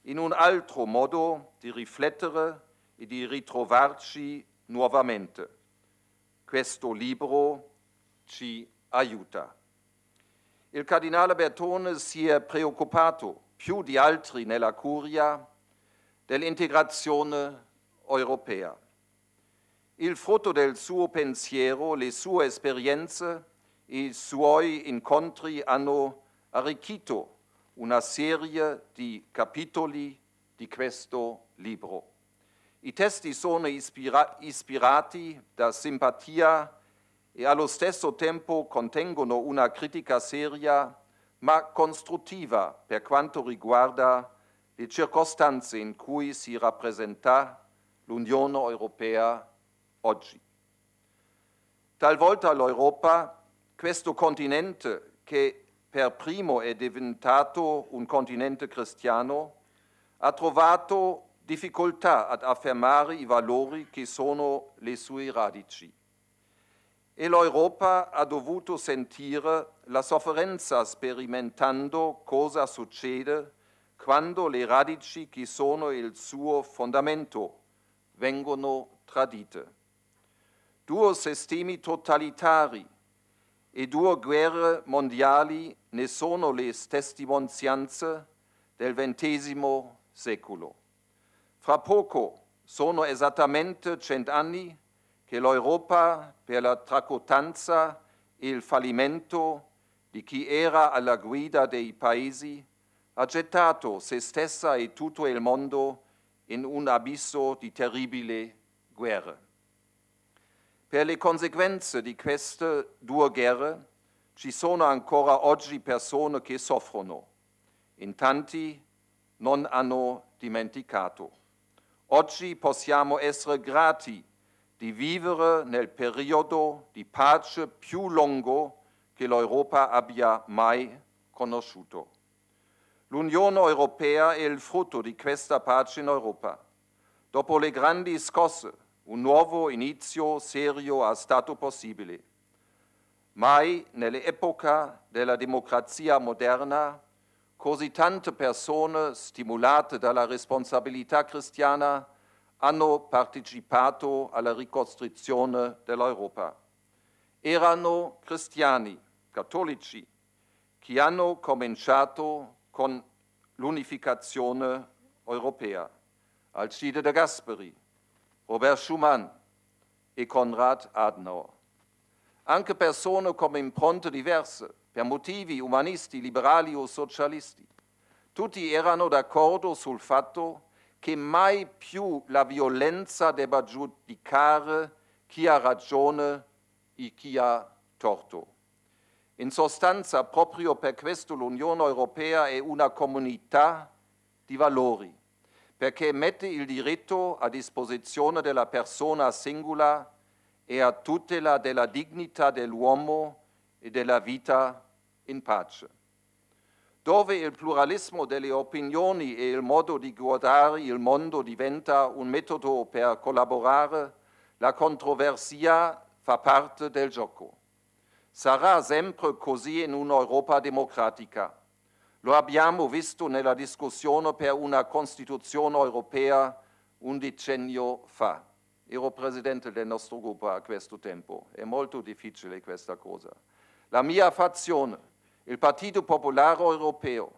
in un altro modo, di riflettere e di ritrovarci nuovamente. Questo libro ci aiuta. Il cardinale Bertone si è preoccupato più di altri nella curia dell'integrazione europea. Il frutto del suo pensiero, le sue esperienze, i suoi incontri hanno arricchito una serie di capitoli di questo libro. I testi sono ispira ispirati da simpatia e allo stesso tempo contengono una critica seria ma costruttiva per quanto riguarda le circostanze in cui si rappresenta l'Unione Europea oggi. Talvolta l'Europa, questo continente che per primo è diventato un continente cristiano, ha trovato difficoltà ad affermare i valori che sono le sue radici. E l'Europa ha dovuto sentire la sofferenza sperimentando cosa succede quando le radici che sono il suo fondamento vengono tradite. Due sistemi totalitari e due guerre mondiali ne sono le testimonianze del XX secolo. Fra poco sono esattamente cent'anni che l'Europa per la tracotanza e il fallimento di chi era alla guida dei paesi, ha gettato se stessa e tutto il mondo in un abisso di terribile guerra. Per le conseguenze di queste due guerre ci sono ancora oggi persone che soffrono, in tanti non hanno dimenticato. Oggi possiamo essere grati di vivere nel periodo di pace più lungo che l'Europa abbia mai conosciuto. L'Unione Europea è il frutto di questa pace in Europa. Dopo le grandi scosse, un nuovo inizio serio è stato possibile. Mai nell'epoca della democrazia moderna così tante persone stimolate dalla responsabilità cristiana hanno partecipato alla ricostruzione dell'Europa. Erano cristiani cattolici che hanno cominciato con l'unificazione europea, Alcide de Gasperi, Robert Schumann e Konrad Adenauer. Anche persone come impronte diverse, per motivi umanisti, liberali o socialisti, tutti erano d'accordo sul fatto che mai più la violenza debba giudicare chi ha ragione e chi ha torto. In sostanza, proprio per questo l'Unione Europea è una comunità di valori, perché mette il diritto a disposizione della persona singola e a tutela della dignità dell'uomo e della vita in pace. Dove il pluralismo delle opinioni e il modo di guardare il mondo diventa un metodo per collaborare, la controversia fa parte del gioco sarà sempre così in un'Europa democratica. Lo abbiamo visto nella discussione per una Costituzione europea un decennio fa. Ero presidente del nostro gruppo a questo tempo. È molto difficile questa cosa. La mia fazione, il Partito Popolare Europeo,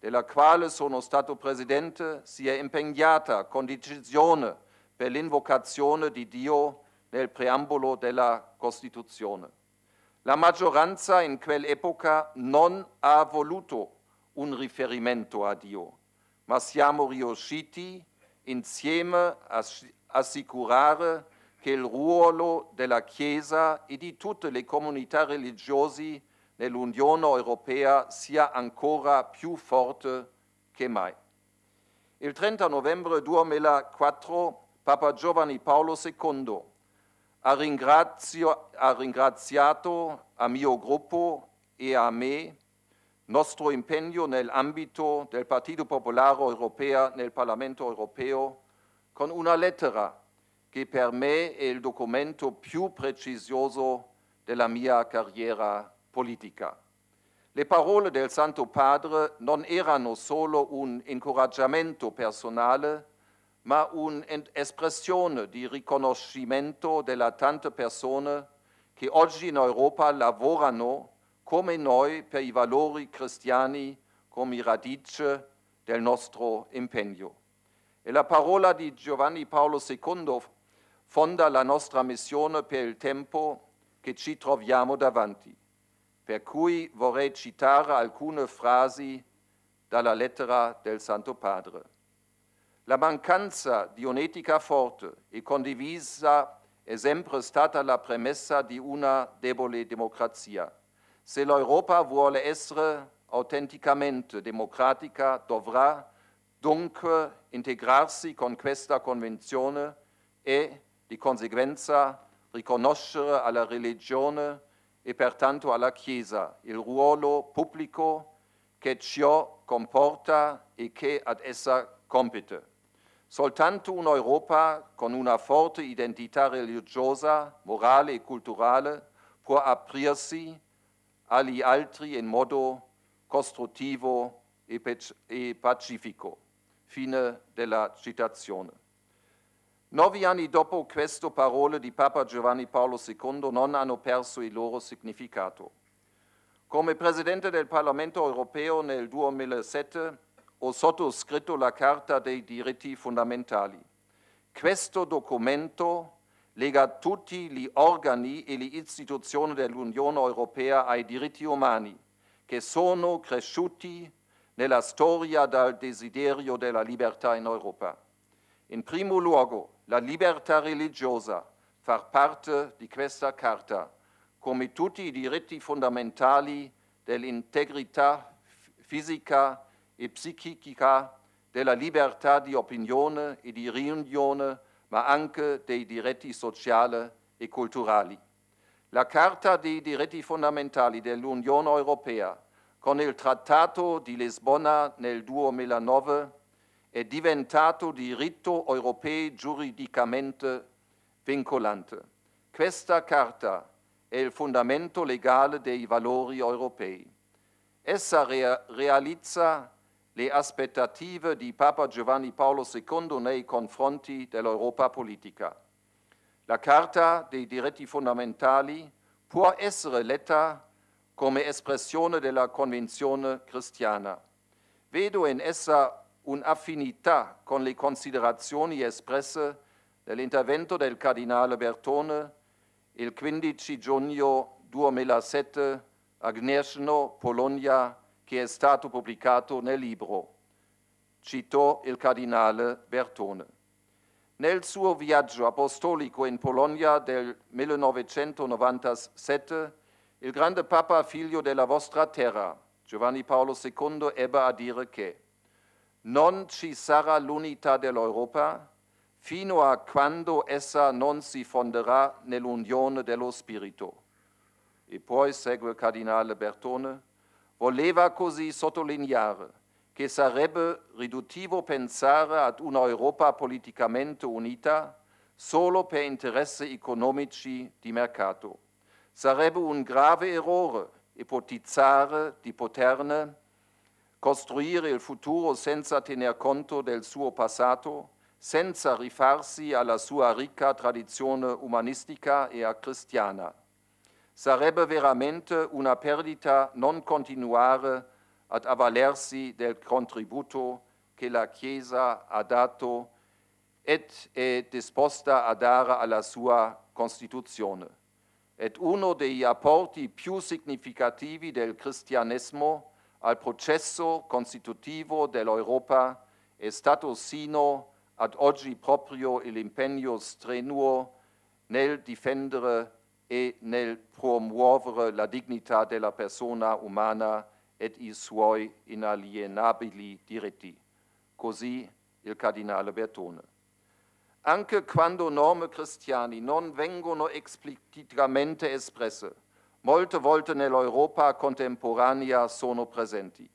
della quale sono stato presidente, si è impegnata con decisione per l'invocazione di Dio nel preambolo della Costituzione. La maggioranza in quell'epoca non ha voluto un riferimento a Dio, ma siamo riusciti insieme a assicurare che il ruolo della Chiesa e di tutte le comunità religiose nell'Unione Europea sia ancora più forte che mai. Il 30 novembre 2004 Papa Giovanni Paolo II ha, ringrazio, ha ringraziato a mio gruppo e a me nostro impegno nell'ambito del Partito Popolare Europeo nel Parlamento Europeo con una lettera che per me è il documento più prezioso della mia carriera politica. Le parole del Santo Padre non erano solo un incoraggiamento personale, ma un'espressione di riconoscimento delle tante persone che oggi in Europa lavorano come noi per i valori cristiani come radice del nostro impegno. E la parola di Giovanni Paolo II fonda la nostra missione per il tempo che ci troviamo davanti, per cui vorrei citare alcune frasi dalla lettera del Santo Padre. La mancanza di un'etica forte e condivisa è sempre stata la premessa di una debole democrazia. Se l'Europa vuole essere autenticamente democratica, dovrà dunque integrarsi con questa convenzione e, di conseguenza, riconoscere alla religione e pertanto alla Chiesa il ruolo pubblico che ciò comporta e che ad essa compete. Soltanto un Europa con una forte identità religiosa, morale e culturale può aprirsi agli altri in modo costruttivo e pacifico. Fine della citazione. Nove anni dopo queste parole di Papa Giovanni Paolo II non hanno perso il loro significato. Come Presidente del Parlamento europeo nel 2007 ho sottoscritto la Carta dei diritti fondamentali. Questo documento lega tutti gli organi e le istituzioni dell'Unione Europea ai diritti umani, che sono cresciuti nella storia dal desiderio della libertà in Europa. In primo luogo, la libertà religiosa fa parte di questa Carta, come tutti i diritti fondamentali dell'integrità fisica e psichica della libertà di opinione e di riunione, ma anche dei diritti sociali e culturali. La Carta dei diritti fondamentali dell'Unione Europea, con il Trattato di Lisbona nel 2009, è diventato diritto europeo giuridicamente vincolante. Questa Carta è il fondamento legale dei valori europei. Essa re realizza le aspettative di Papa Giovanni Paolo II nei confronti dell'Europa politica. La Carta dei diritti fondamentali può essere letta come espressione della convenzione cristiana. Vedo in essa un'affinità con le considerazioni espresse nell'intervento del cardinale Bertone il 15 giugno 2007 a Gnesno, Polonia, che è stato pubblicato nel libro, citò il cardinale Bertone. Nel suo viaggio apostolico in Polonia del 1997, il grande Papa figlio della vostra terra, Giovanni Paolo II, ebbe a dire che non ci sarà l'unità dell'Europa fino a quando essa non si fonderà nell'unione dello Spirito. E poi segue il cardinale Bertone, Voleva così sottolineare che sarebbe riduttivo pensare ad un'Europa politicamente unita solo per interessi economici di mercato. Sarebbe un grave errore ipotizzare di poterne costruire il futuro senza tener conto del suo passato, senza rifarsi alla sua ricca tradizione umanistica e cristiana sarebbe veramente una perdita non continuare ad avvalersi del contributo che la Chiesa ha dato ed è disposta a dare alla sua Costituzione. Ed uno degli apporti più significativi del cristianesimo al processo costitutivo dell'Europa è stato sino ad oggi proprio l'impegno strenuo nel difendere e nel promuovere la dignità della persona umana ed i suoi inalienabili diritti. Così il cardinale Bertone. Anche quando norme cristiane non vengono esplicitamente espresse, molte volte nell'Europa contemporanea sono presenti.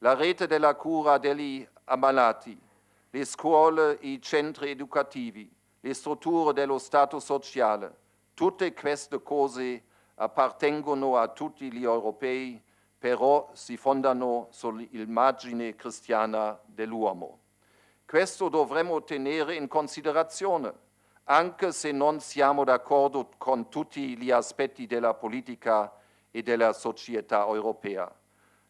La rete della cura degli ammalati, le scuole, i centri educativi, le strutture dello Stato sociale, Tutte queste cose appartengono a tutti gli europei, però si fondano sull'immagine cristiana dell'uomo. Questo dovremmo tenere in considerazione, anche se non siamo d'accordo con tutti gli aspetti della politica e della società europea.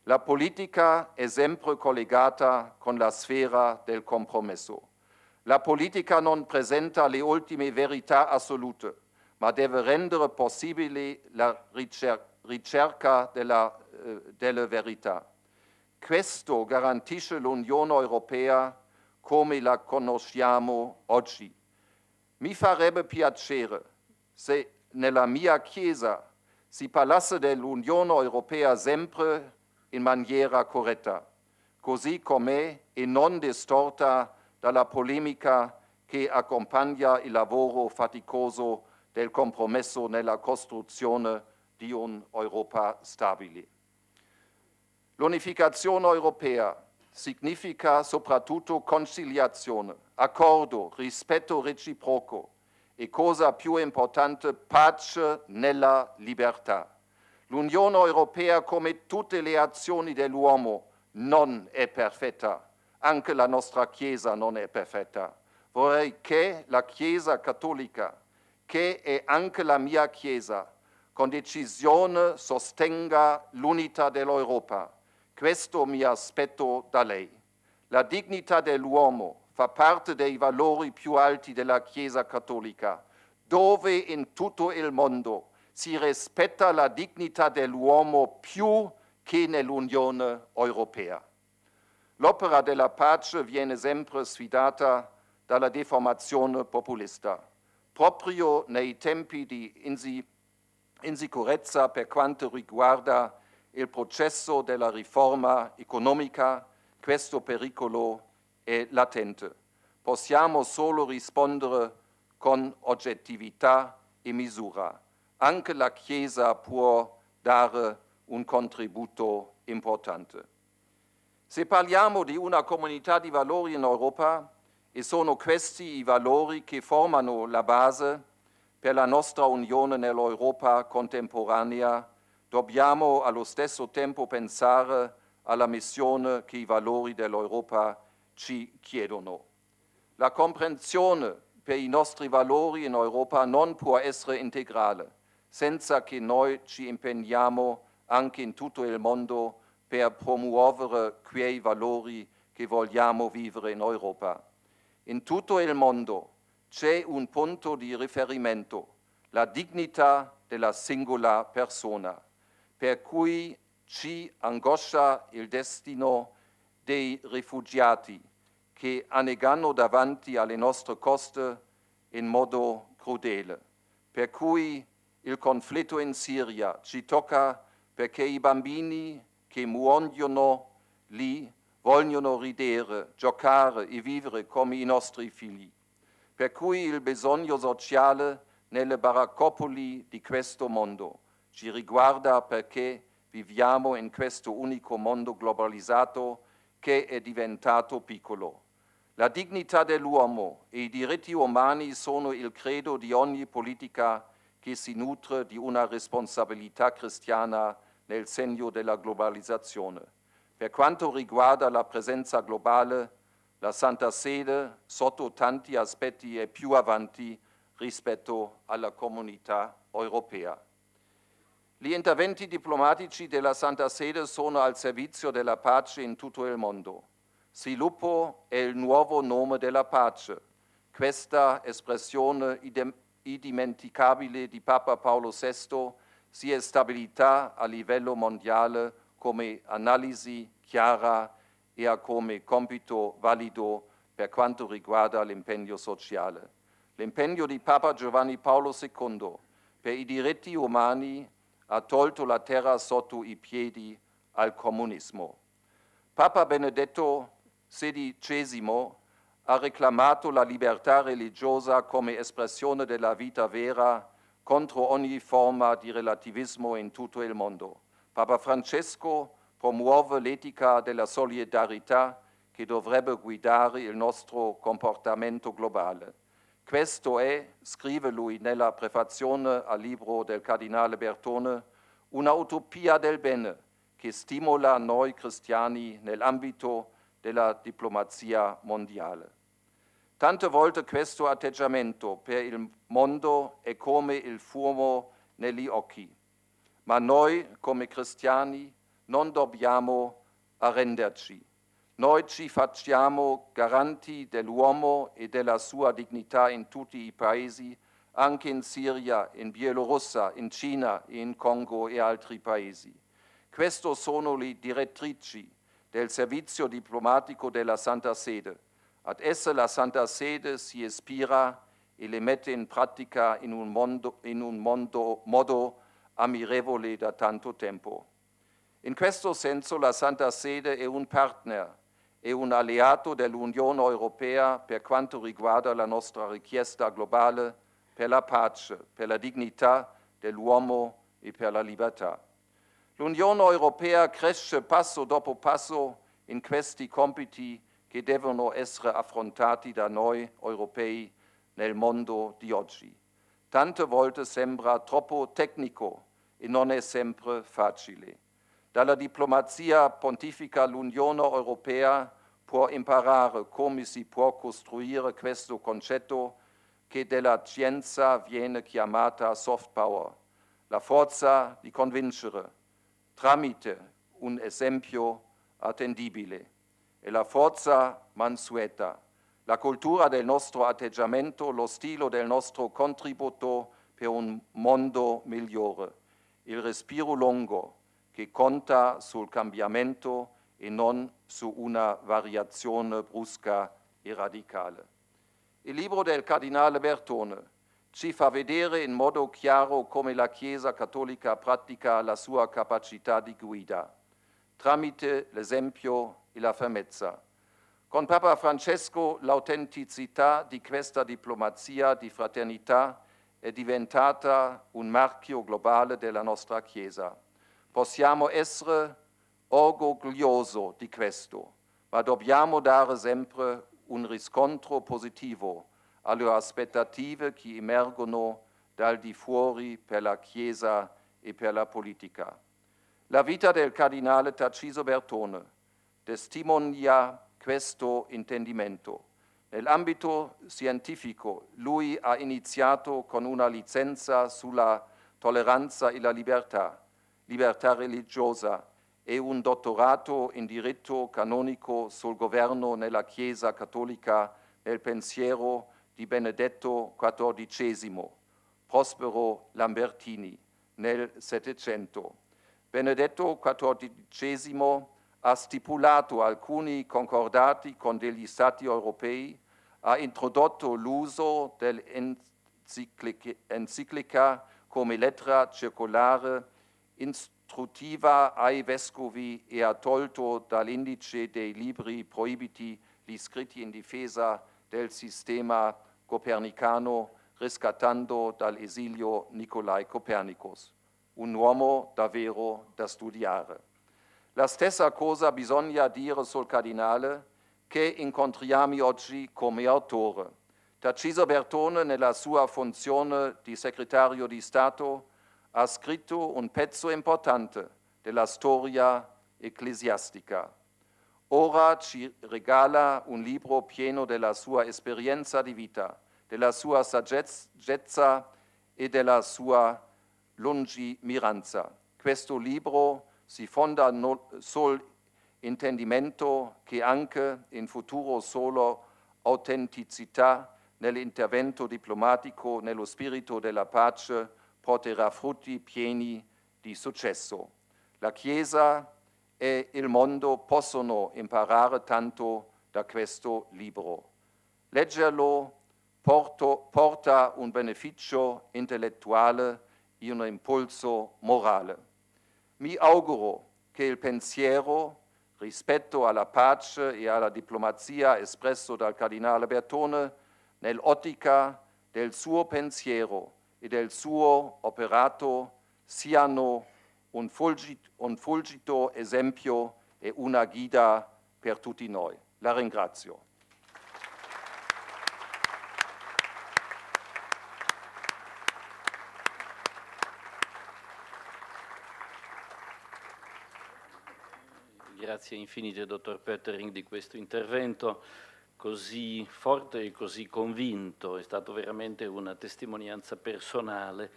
La politica è sempre collegata con la sfera del compromesso. La politica non presenta le ultime verità assolute ma deve rendere possibile la ricerca della, eh, della verità. Questo garantisce l'Unione Europea come la conosciamo oggi. Mi farebbe piacere se nella mia Chiesa si parlasse dell'Unione Europea sempre in maniera corretta, così com'è e non distorta dalla polemica che accompagna il lavoro faticoso del compromesso nella costruzione di un'Europa stabile. L'unificazione europea significa soprattutto conciliazione, accordo, rispetto reciproco e, cosa più importante, pace nella libertà. L'Unione Europea, come tutte le azioni dell'uomo, non è perfetta. Anche la nostra Chiesa non è perfetta. Vorrei che la Chiesa cattolica che è anche la mia Chiesa con decisione sostenga l'unità dell'Europa. Questo mi aspetto da lei. La dignità dell'uomo fa parte dei valori più alti della Chiesa cattolica, dove in tutto il mondo si rispetta la dignità dell'uomo più che nell'Unione Europea. L'opera della pace viene sempre sfidata dalla deformazione populista proprio nei tempi di insicurezza per quanto riguarda il processo della riforma economica, questo pericolo è latente. Possiamo solo rispondere con oggettività e misura. Anche la Chiesa può dare un contributo importante. Se parliamo di una comunità di valori in Europa, e sono questi i valori che formano la base per la nostra unione nell'Europa contemporanea. Dobbiamo allo stesso tempo pensare alla missione che i valori dell'Europa ci chiedono. La comprensione per i nostri valori in Europa non può essere integrale senza che noi ci impegniamo anche in tutto il mondo per promuovere quei valori che vogliamo vivere in Europa. In tutto il mondo c'è un punto di riferimento, la dignità della singola persona, per cui ci angoscia il destino dei rifugiati che annegano davanti alle nostre coste in modo crudele. Per cui il conflitto in Siria ci tocca perché i bambini che muoiono lì vogliono ridere, giocare e vivere come i nostri figli. Per cui il bisogno sociale nelle baraccopoli di questo mondo ci riguarda perché viviamo in questo unico mondo globalizzato che è diventato piccolo. La dignità dell'uomo e i diritti umani sono il credo di ogni politica che si nutre di una responsabilità cristiana nel segno della globalizzazione. Per quanto riguarda la presenza globale, la Santa Sede sotto tanti aspetti è più avanti rispetto alla comunità europea. Gli interventi diplomatici della Santa Sede sono al servizio della pace in tutto il mondo. Sviluppo è il nuovo nome della pace. Questa espressione indimenticabile di Papa Paolo VI si è stabilità a livello mondiale come analisi chiara e ha come compito valido per quanto riguarda l'impegno sociale. L'impegno di Papa Giovanni Paolo II per i diritti umani ha tolto la terra sotto i piedi al comunismo. Papa Benedetto XVI ha reclamato la libertà religiosa come espressione della vita vera contro ogni forma di relativismo in tutto il mondo. Papa Francesco promuove l'etica della solidarietà che dovrebbe guidare il nostro comportamento globale. Questo è, scrive lui nella prefazione al libro del cardinale Bertone, una utopia del bene che stimola noi cristiani nell'ambito della diplomazia mondiale. Tante volte questo atteggiamento per il mondo è come il fumo negli occhi ma noi come cristiani non dobbiamo arrenderci. Noi ci facciamo garanti dell'uomo e della sua dignità in tutti i paesi, anche in Siria, in Bielorussia, in Cina, in Congo e altri paesi. Queste sono le direttrici del servizio diplomatico della Santa Sede. Ad esse la Santa Sede si ispira e le mette in pratica in un, mondo, in un mondo, modo ammirevoli da tanto tempo. In questo senso la Santa Sede è un partner e un alleato dell'Unione Europea per quanto riguarda la nostra richiesta globale per la pace, per la dignità dell'uomo e per la libertà. L'Unione Europea cresce passo dopo passo in questi compiti che devono essere affrontati da noi europei nel mondo di oggi. Tante volte sembra troppo tecnico e non è sempre facile. Dalla diplomazia pontifica l'Unione Europea può imparare come si può costruire questo concetto che della scienza viene chiamata soft power, la forza di convincere tramite un esempio attendibile e la forza mansueta, la cultura del nostro atteggiamento, lo stile del nostro contributo per un mondo migliore il respiro lungo che conta sul cambiamento e non su una variazione brusca e radicale. Il libro del cardinale Bertone ci fa vedere in modo chiaro come la Chiesa cattolica pratica la sua capacità di guida tramite l'esempio e la fermezza. Con Papa Francesco l'autenticità di questa diplomazia di fraternità è diventata un marchio globale della nostra Chiesa. Possiamo essere orgogliosi di questo, ma dobbiamo dare sempre un riscontro positivo alle aspettative che emergono dal di fuori per la Chiesa e per la politica. La vita del cardinale Tarciso Bertone testimonia questo intendimento. Nell'ambito scientifico lui ha iniziato con una licenza sulla tolleranza e la libertà, libertà religiosa e un dottorato in diritto canonico sul governo nella Chiesa cattolica nel pensiero di Benedetto XIV, Prospero Lambertini, nel Settecento. Benedetto XIV ha stipulato alcuni concordati con degli stati europei ha introdotto l'uso dell'enciclica come lettera circolare istruttiva ai vescovi e ha tolto dall'indice dei libri proibiti gli scritti in difesa del sistema copernicano, riscattando dall'esilio Nicolai Copernicus, un uomo davvero da studiare. La stessa cosa bisogna dire sul cardinale che incontriamo oggi come autore. Taciso Bertone, nella sua funzione di segretario di Stato, ha scritto un pezzo importante della storia ecclesiastica. Ora ci regala un libro pieno della sua esperienza di vita, della sua saggezza e della sua lungimiranza. Questo libro si fonda non solo intendimento che anche in futuro solo autenticità nell'intervento diplomatico nello spirito della pace porterà frutti pieni di successo. La Chiesa e il mondo possono imparare tanto da questo libro. Leggerlo porto, porta un beneficio intellettuale e un impulso morale. Mi auguro che il pensiero rispetto alla pace e alla diplomazia espresso dal cardinale Bertone nell'ottica del suo pensiero e del suo operato siano un fulgito, un fulgito esempio e una guida per tutti noi. La ringrazio.
Grazie infinite, dottor Pettering, di questo intervento così forte e così convinto. È stato veramente una testimonianza personale.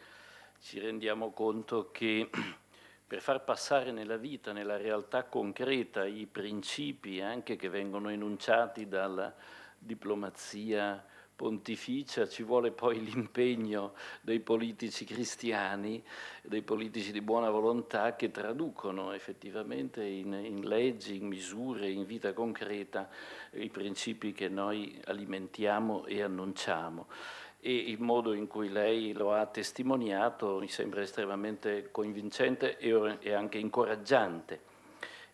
Ci rendiamo conto che per far passare nella vita, nella realtà concreta, i principi anche che vengono enunciati dalla diplomazia pontificia, ci vuole poi l'impegno dei politici cristiani, dei politici di buona volontà che traducono effettivamente in, in leggi, in misure, in vita concreta i principi che noi alimentiamo e annunciamo e il modo in cui lei lo ha testimoniato mi sembra estremamente convincente e, anche incoraggiante.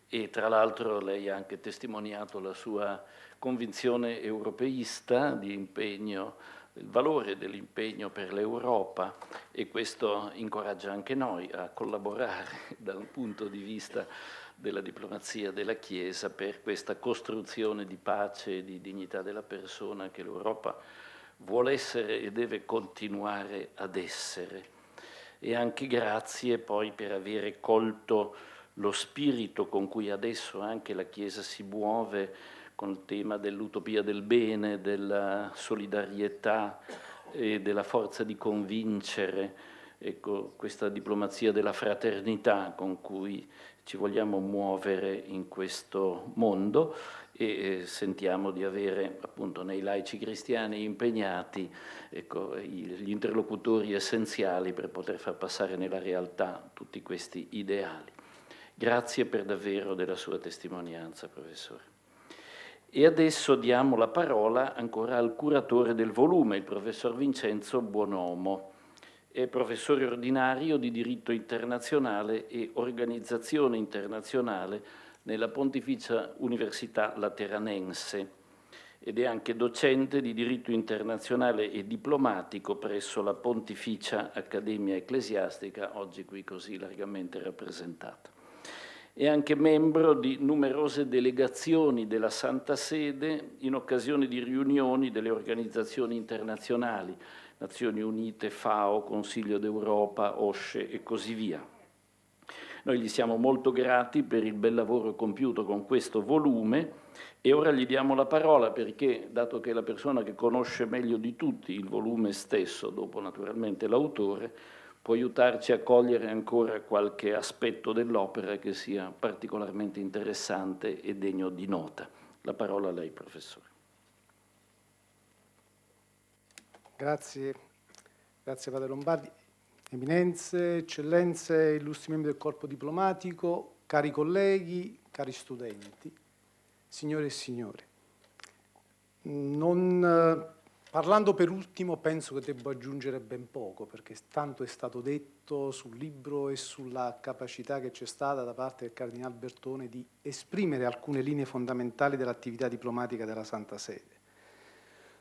E tra l'altro lei ha anche testimoniato la sua convinzione europeista di impegno, il valore dell'impegno per l'Europa e questo incoraggia anche noi a collaborare dal punto di vista della diplomazia della Chiesa per questa costruzione di pace e di dignità della persona che l'Europa vuole essere e deve continuare ad essere. E anche grazie poi per aver colto lo spirito con cui adesso anche la Chiesa si muove con il tema dell'utopia del bene, della solidarietà e della forza di convincere, ecco, questa diplomazia della fraternità con cui ci vogliamo muovere in questo mondo e eh, sentiamo di avere appunto nei laici cristiani impegnati ecco, gli interlocutori essenziali per poter far passare nella realtà tutti questi ideali. Grazie per davvero della sua testimonianza, professore. E adesso diamo la parola ancora al curatore del volume, il professor Vincenzo Buonomo. È professore ordinario di diritto internazionale e organizzazione internazionale nella Pontificia Università Lateranense ed è anche docente di diritto internazionale e diplomatico presso la Pontificia Accademia Ecclesiastica, oggi qui così largamente rappresentata. È anche membro di numerose delegazioni della Santa Sede in occasione di riunioni delle organizzazioni internazionali, Nazioni Unite, FAO, Consiglio d'Europa, OSCE e così via. Noi gli siamo molto grati per il bel lavoro compiuto con questo volume e ora gli diamo la parola perché, dato che è la persona che conosce meglio di tutti il volume stesso, dopo naturalmente l'autore, può aiutarci a cogliere ancora qualche aspetto dell'opera che sia particolarmente interessante e degno di nota. La parola a lei, professore.
Grazie, grazie Padre Lombardi. Eminenze, eccellenze, illustri membri del corpo diplomatico, cari colleghi, cari studenti, signore e signore. Non Parlando per ultimo penso che debbo aggiungere ben poco perché tanto è stato detto sul libro e sulla capacità che c'è stata da parte del Cardinale Bertone di esprimere alcune linee fondamentali dell'attività diplomatica della Santa Sede.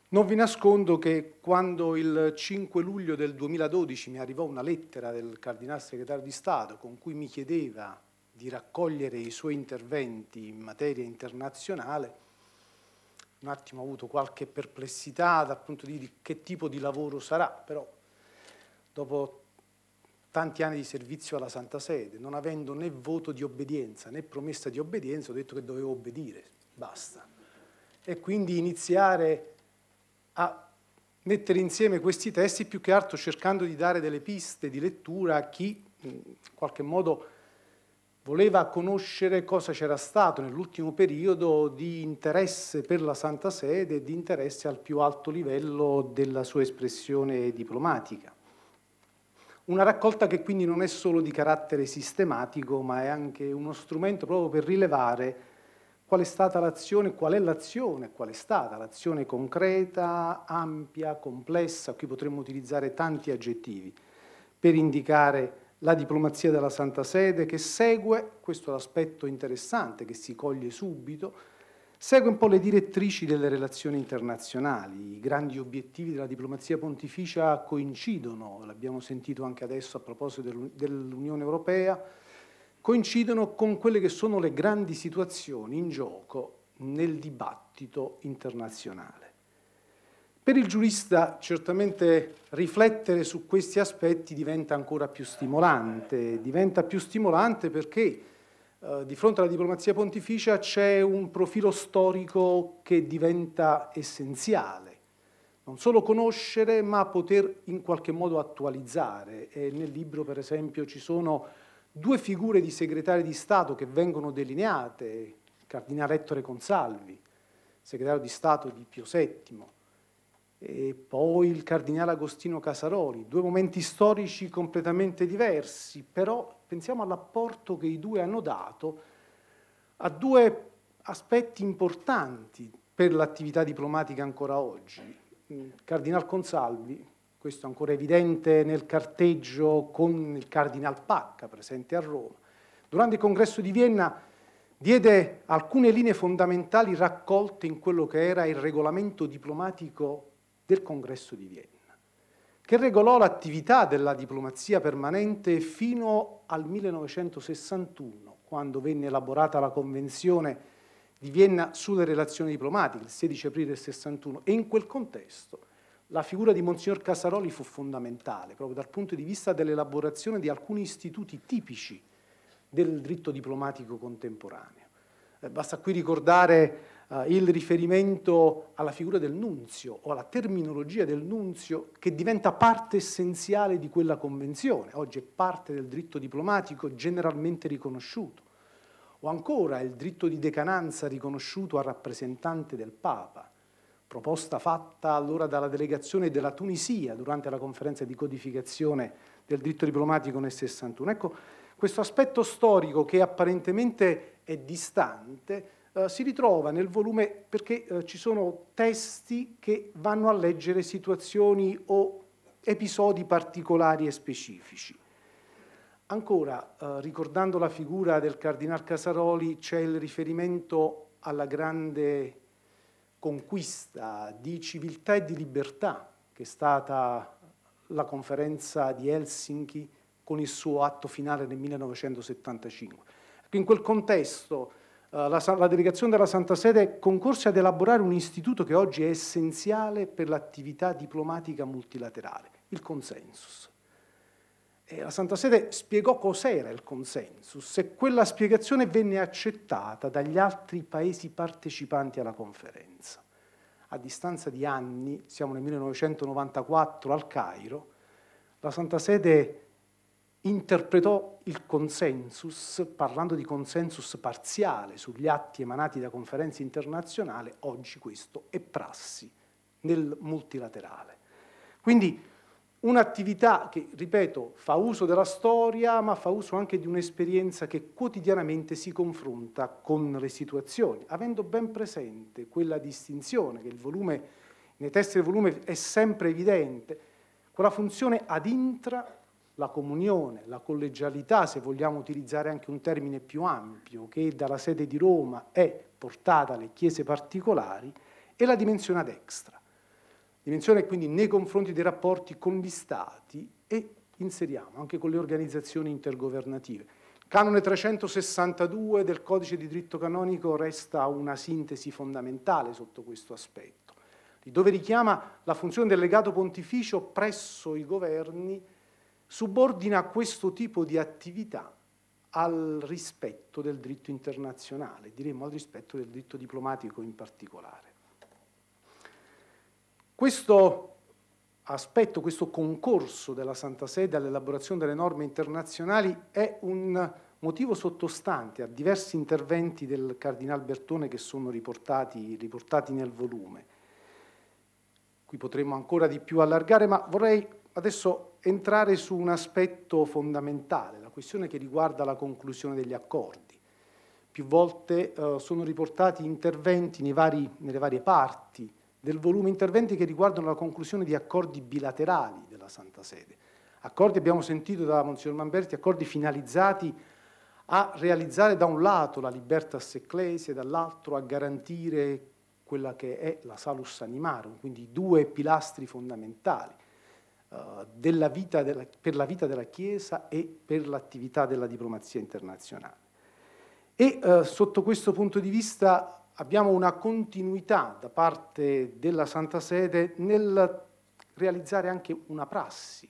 Non vi nascondo che quando il 5 luglio del 2012 mi arrivò una lettera del Cardinal Segretario di Stato con cui mi chiedeva di raccogliere i suoi interventi in materia internazionale, un attimo ho avuto qualche perplessità dal punto di, vista di che tipo di lavoro sarà, però dopo tanti anni di servizio alla Santa Sede, non avendo né voto di obbedienza né promessa di obbedienza, ho detto che dovevo obbedire, basta. E quindi iniziare a mettere insieme questi testi più che altro cercando di dare delle piste di lettura a chi in qualche modo voleva conoscere cosa c'era stato nell'ultimo periodo di interesse per la Santa Sede e di interesse al più alto livello della sua espressione diplomatica. Una raccolta che quindi non è solo di carattere sistematico, ma è anche uno strumento proprio per rilevare qual è stata l'azione, qual è l'azione, qual è stata l'azione concreta, ampia, complessa, qui potremmo utilizzare tanti aggettivi per indicare la diplomazia della Santa Sede che segue, questo è l'aspetto interessante che si coglie subito, segue un po' le direttrici delle relazioni internazionali, i grandi obiettivi della diplomazia pontificia coincidono, l'abbiamo sentito anche adesso a proposito dell'Unione Europea, coincidono con quelle che sono le grandi situazioni in gioco nel dibattito internazionale. Per il giurista certamente riflettere su questi aspetti diventa ancora più stimolante, diventa più stimolante perché eh, di fronte alla diplomazia pontificia c'è un profilo storico che diventa essenziale. Non solo conoscere, ma poter in qualche modo attualizzare. E nel libro, per esempio, ci sono due figure di segretari di Stato che vengono delineate, il cardinale Ettore Consalvi, segretario di Stato di Pio VII, e poi il cardinale Agostino Casaroli, due momenti storici completamente diversi, però pensiamo all'apporto che i due hanno dato a due aspetti importanti per l'attività diplomatica ancora oggi. Il mm, Cardinal Consalvi, questo è ancora evidente nel carteggio con il Cardinal Pacca presente a Roma, durante il congresso di Vienna diede alcune linee fondamentali raccolte in quello che era il regolamento diplomatico del Congresso di Vienna, che regolò l'attività della diplomazia permanente fino al 1961, quando venne elaborata la Convenzione di Vienna sulle relazioni diplomatiche, il 16 aprile del 61, e in quel contesto la figura di Monsignor Casaroli fu fondamentale, proprio dal punto di vista dell'elaborazione di alcuni istituti tipici del diritto diplomatico contemporaneo. Eh, basta qui ricordare eh, il riferimento alla figura del nunzio o alla terminologia del nunzio che diventa parte essenziale di quella convenzione, oggi è parte del diritto diplomatico generalmente riconosciuto, o ancora il diritto di decananza riconosciuto al rappresentante del Papa, proposta fatta allora dalla delegazione della Tunisia durante la conferenza di codificazione del diritto diplomatico nel 61. Ecco, questo aspetto storico che apparentemente è distante eh, si ritrova nel volume perché uh, ci sono testi che vanno a leggere situazioni o episodi particolari e specifici. Ancora, uh, ricordando la figura del Cardinal Casaroli, c'è il riferimento alla grande conquista di civiltà e di libertà che è stata la conferenza di Helsinki con il suo atto finale nel 1975. Ecco, in quel contesto eh, la, la delegazione della Santa Sede concorse ad elaborare un istituto che oggi è essenziale per l'attività diplomatica multilaterale, il consensus. E la Santa Sede spiegò cos'era il consensus e quella spiegazione venne accettata dagli altri paesi partecipanti alla conferenza. A distanza di anni, siamo nel 1994 al Cairo, la Santa Sede interpretò il consensus, parlando di consensus parziale sugli atti emanati da conferenze internazionali, oggi questo è prassi nel multilaterale. Quindi un'attività che, ripeto, fa uso della storia, ma fa uso anche di un'esperienza che quotidianamente si confronta con le situazioni, avendo ben presente quella distinzione che il volume, nei testi del volume è sempre evidente, quella funzione ad intra la comunione, la collegialità, se vogliamo utilizzare anche un termine più ampio, che dalla sede di Roma è portata alle chiese particolari, e la dimensione ad extra. Dimensione quindi nei confronti dei rapporti con gli stati e inseriamo anche con le organizzazioni intergovernative. Il canone 362 del codice di diritto canonico resta una sintesi fondamentale sotto questo aspetto, dove richiama la funzione del legato pontificio presso i governi subordina questo tipo di attività al rispetto del diritto internazionale, diremmo al rispetto del diritto diplomatico in particolare. Questo aspetto, questo concorso della Santa Sede all'elaborazione delle norme internazionali è un motivo sottostante a diversi interventi del Cardinal Bertone che sono riportati, riportati nel volume. Qui potremmo ancora di più allargare, ma vorrei adesso entrare su un aspetto fondamentale, la questione che riguarda la conclusione degli accordi. Più volte eh, sono riportati interventi vari, nelle varie parti del volume interventi che riguardano la conclusione di accordi bilaterali della Santa Sede. Accordi, abbiamo sentito da Monsignor Manberti, accordi finalizzati a realizzare da un lato la libertas ecclesia, e dall'altro a garantire quella che è la salus animarum, quindi due pilastri fondamentali eh, della vita della, per la vita della Chiesa e per l'attività della diplomazia internazionale. E eh, sotto questo punto di vista abbiamo una continuità da parte della Santa Sede nel realizzare anche una prassi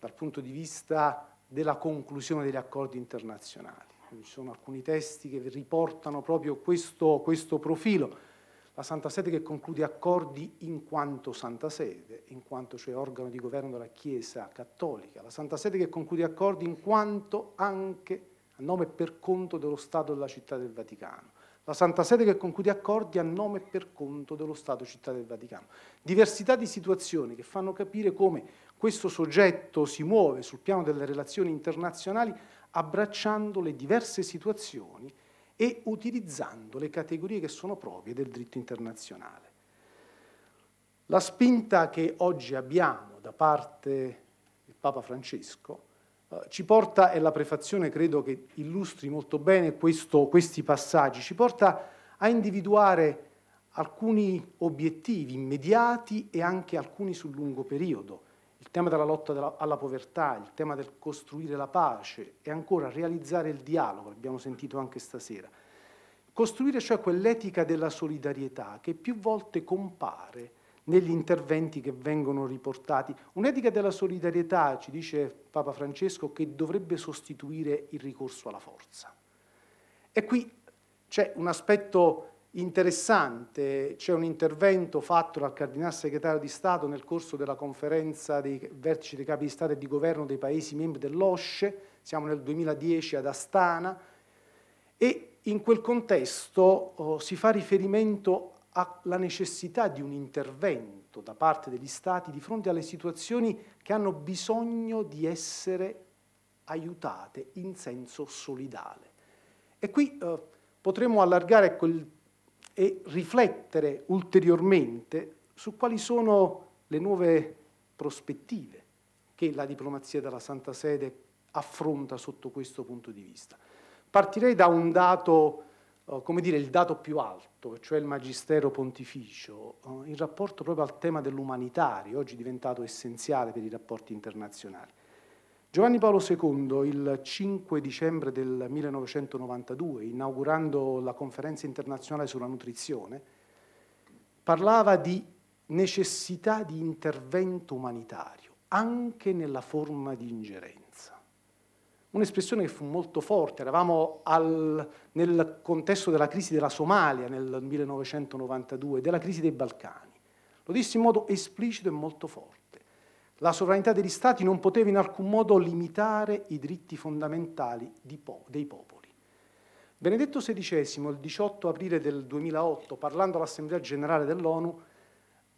dal punto di vista della conclusione degli accordi internazionali. Ci sono alcuni testi che riportano proprio questo, questo profilo la Santa Sede che conclude accordi in quanto Santa Sede, in quanto cioè organo di governo della Chiesa cattolica, la Santa Sede che conclude accordi in quanto anche a nome e per conto dello Stato della Città del Vaticano, la Santa Sede che conclude accordi a nome e per conto dello Stato Città del Vaticano. Diversità di situazioni che fanno capire come questo soggetto si muove sul piano delle relazioni internazionali abbracciando le diverse situazioni e utilizzando le categorie che sono proprie del diritto internazionale. La spinta che oggi abbiamo da parte del Papa Francesco eh, ci porta, e la prefazione credo che illustri molto bene questo, questi passaggi, ci porta a individuare alcuni obiettivi immediati e anche alcuni sul lungo periodo il tema della lotta alla povertà, il tema del costruire la pace e ancora realizzare il dialogo, l'abbiamo sentito anche stasera. Costruire cioè quell'etica della solidarietà che più volte compare negli interventi che vengono riportati. Un'etica della solidarietà, ci dice Papa Francesco, che dovrebbe sostituire il ricorso alla forza. E qui c'è un aspetto interessante, c'è un intervento fatto dal Cardinale Segretario di Stato nel corso della conferenza dei vertici dei capi di Stato e di Governo dei Paesi membri dell'OSCE, siamo nel 2010 ad Astana, e in quel contesto oh, si fa riferimento alla necessità di un intervento da parte degli Stati di fronte alle situazioni che hanno bisogno di essere aiutate in senso solidale. E qui eh, oh, potremmo allargare quel e riflettere ulteriormente su quali sono le nuove prospettive che la diplomazia della Santa Sede affronta sotto questo punto di vista. Partirei da un dato, eh, come dire, il dato più alto, cioè il magistero pontificio, eh, in rapporto proprio al tema dell'umanitario, oggi diventato essenziale per i rapporti internazionali. Giovanni Paolo II, il 5 dicembre del 1992, inaugurando la conferenza internazionale sulla nutrizione, parlava di necessità di intervento umanitario, anche nella forma di ingerenza. Un'espressione che fu molto forte, eravamo al, nel contesto della crisi della Somalia nel 1992, della crisi dei Balcani. Lo disse in modo esplicito e molto forte la sovranità degli Stati non poteva in alcun modo limitare i diritti fondamentali po dei popoli. Benedetto XVI, il 18 aprile del 2008, parlando all'Assemblea generale dell'ONU,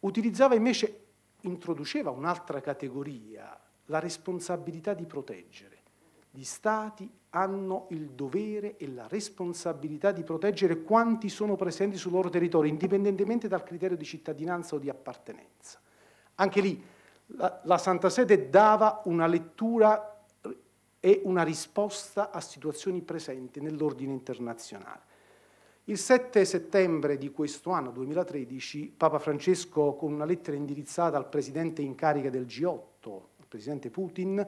utilizzava invece, introduceva un'altra categoria, la responsabilità di proteggere. Gli Stati hanno il dovere e la responsabilità di proteggere quanti sono presenti sul loro territorio, indipendentemente dal criterio di cittadinanza o di appartenenza. Anche lì la, la Santa Sede dava una lettura e una risposta a situazioni presenti nell'ordine internazionale. Il 7 settembre di questo anno, 2013, Papa Francesco, con una lettera indirizzata al presidente in carica del G8, il presidente Putin,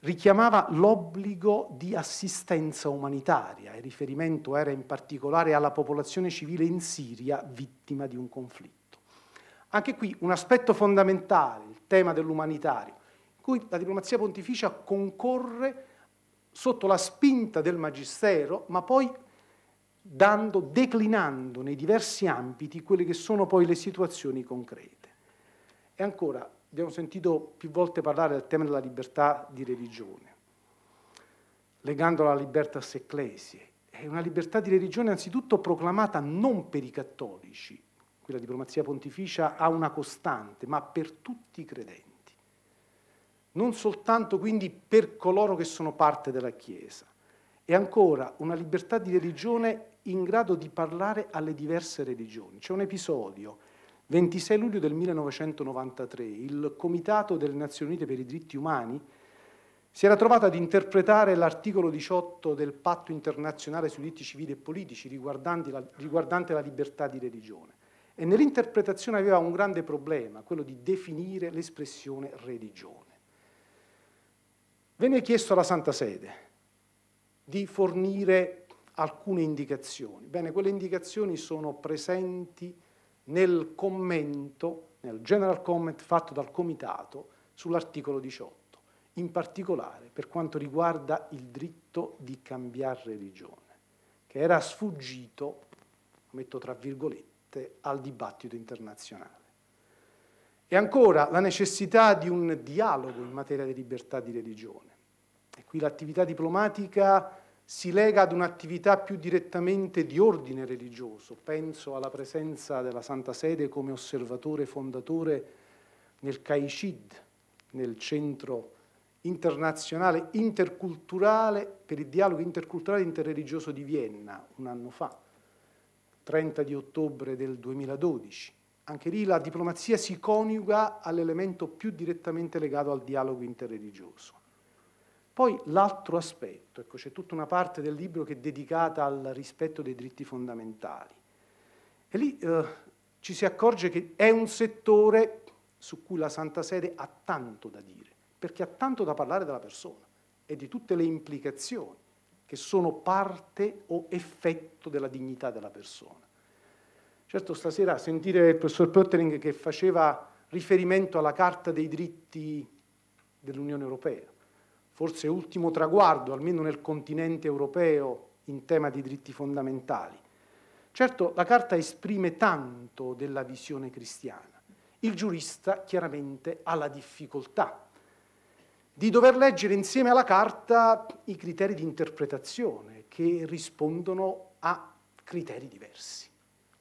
richiamava l'obbligo di assistenza umanitaria. Il riferimento era in particolare alla popolazione civile in Siria vittima di un conflitto. Anche qui un aspetto fondamentale tema dell'umanitario, in cui la diplomazia pontificia concorre sotto la spinta del magistero, ma poi dando, declinando nei diversi ambiti quelle che sono poi le situazioni concrete. E ancora, abbiamo sentito più volte parlare del tema della libertà di religione, legandola alla libertà ecclesie. È una libertà di religione anzitutto proclamata non per i cattolici, quella diplomazia pontificia ha una costante, ma per tutti i credenti. Non soltanto quindi per coloro che sono parte della Chiesa. E ancora una libertà di religione in grado di parlare alle diverse religioni. C'è un episodio, 26 luglio del 1993, il Comitato delle Nazioni Unite per i diritti umani si era trovato ad interpretare l'articolo 18 del Patto internazionale sui diritti civili e politici riguardante la, riguardante la libertà di religione. E nell'interpretazione aveva un grande problema, quello di definire l'espressione religione. Venne chiesto alla Santa Sede di fornire alcune indicazioni. Bene, quelle indicazioni sono presenti nel commento, nel general comment fatto dal Comitato sull'articolo 18, in particolare per quanto riguarda il diritto di cambiare religione, che era sfuggito, metto tra virgolette, aperte al dibattito internazionale. E ancora la necessità di un dialogo in materia di libertà di religione. E qui l'attività diplomatica si lega ad un'attività più direttamente di ordine religioso. Penso alla presenza della Santa Sede come osservatore fondatore nel Caicid, nel centro internazionale interculturale per il dialogo interculturale interreligioso di Vienna un anno fa. 30 di ottobre del 2012. Anche lì la diplomazia si coniuga all'elemento più direttamente legato al dialogo interreligioso. Poi l'altro aspetto, ecco, c'è tutta una parte del libro che è dedicata al rispetto dei diritti fondamentali. E lì eh, ci si accorge che è un settore su cui la Santa Sede ha tanto da dire, perché ha tanto da parlare della persona e di tutte le implicazioni che sono parte o effetto della dignità della persona. Certo stasera sentire il professor Pöttering che faceva riferimento alla Carta dei diritti dell'Unione Europea, forse ultimo traguardo, almeno nel continente europeo, in tema di diritti fondamentali. Certo, la Carta esprime tanto della visione cristiana. Il giurista chiaramente ha la difficoltà di dover leggere insieme alla carta i criteri di interpretazione che rispondono a criteri diversi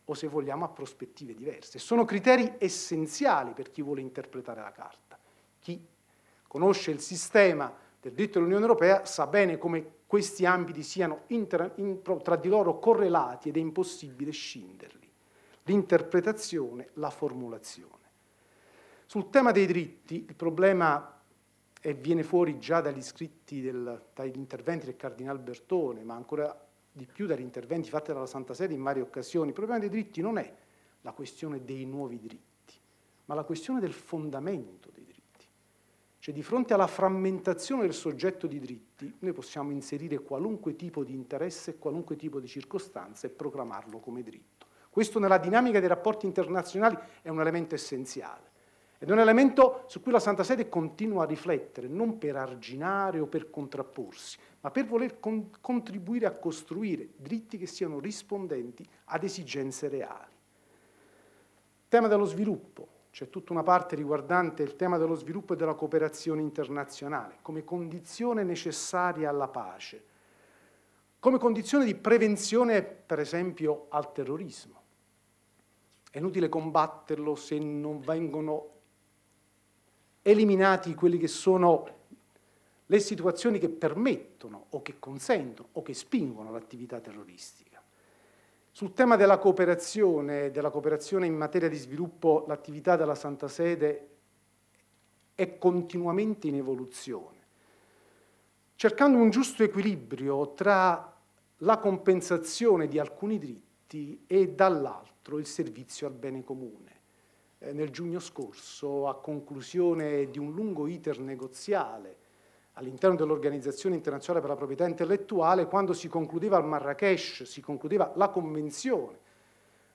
o se vogliamo a prospettive diverse. Sono criteri essenziali per chi vuole interpretare la carta. Chi conosce il sistema del diritto dell'Unione Europea sa bene come questi ambiti siano inter, in, tra di loro correlati ed è impossibile scinderli. L'interpretazione, la formulazione. Sul tema dei diritti, il problema e viene fuori già dagli scritti, del, dagli interventi del Cardinale Bertone, ma ancora di più dagli interventi fatti dalla Santa Sede in varie occasioni. Il problema dei diritti non è la questione dei nuovi diritti, ma la questione del fondamento dei diritti. Cioè di fronte alla frammentazione del soggetto di diritti, noi possiamo inserire qualunque tipo di interesse, qualunque tipo di circostanza e proclamarlo come diritto. Questo nella dinamica dei rapporti internazionali è un elemento essenziale. Ed è un elemento su cui la Santa Sede continua a riflettere, non per arginare o per contrapporsi, ma per voler con contribuire a costruire diritti che siano rispondenti ad esigenze reali. Tema dello sviluppo. C'è tutta una parte riguardante il tema dello sviluppo e della cooperazione internazionale come condizione necessaria alla pace, come condizione di prevenzione, per esempio, al terrorismo. È inutile combatterlo se non vengono eliminati quelle che sono le situazioni che permettono o che consentono o che spingono l'attività terroristica. Sul tema della cooperazione, della cooperazione in materia di sviluppo, l'attività della Santa Sede è continuamente in evoluzione, cercando un giusto equilibrio tra la compensazione di alcuni diritti e dall'altro il servizio al bene comune. Eh, nel giugno scorso, a conclusione di un lungo iter negoziale all'interno dell'Organizzazione Internazionale per la Proprietà Intellettuale, quando si concludeva a Marrakesh, si concludeva la convenzione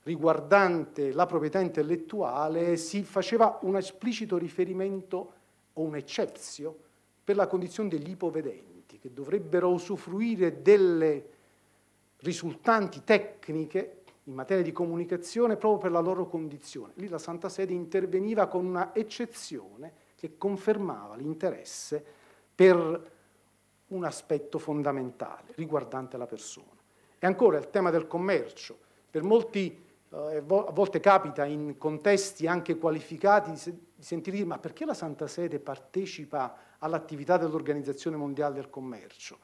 riguardante la proprietà intellettuale, si faceva un esplicito riferimento o un eccezio per la condizione degli ipovedenti, che dovrebbero usufruire delle risultanti tecniche in materia di comunicazione proprio per la loro condizione. Lì la Santa Sede interveniva con una eccezione che confermava l'interesse per un aspetto fondamentale riguardante la persona. E ancora il tema del commercio. Per molti eh, a volte capita in contesti anche qualificati di, se, di sentire ma perché la Santa Sede partecipa all'attività dell'Organizzazione Mondiale del Commercio?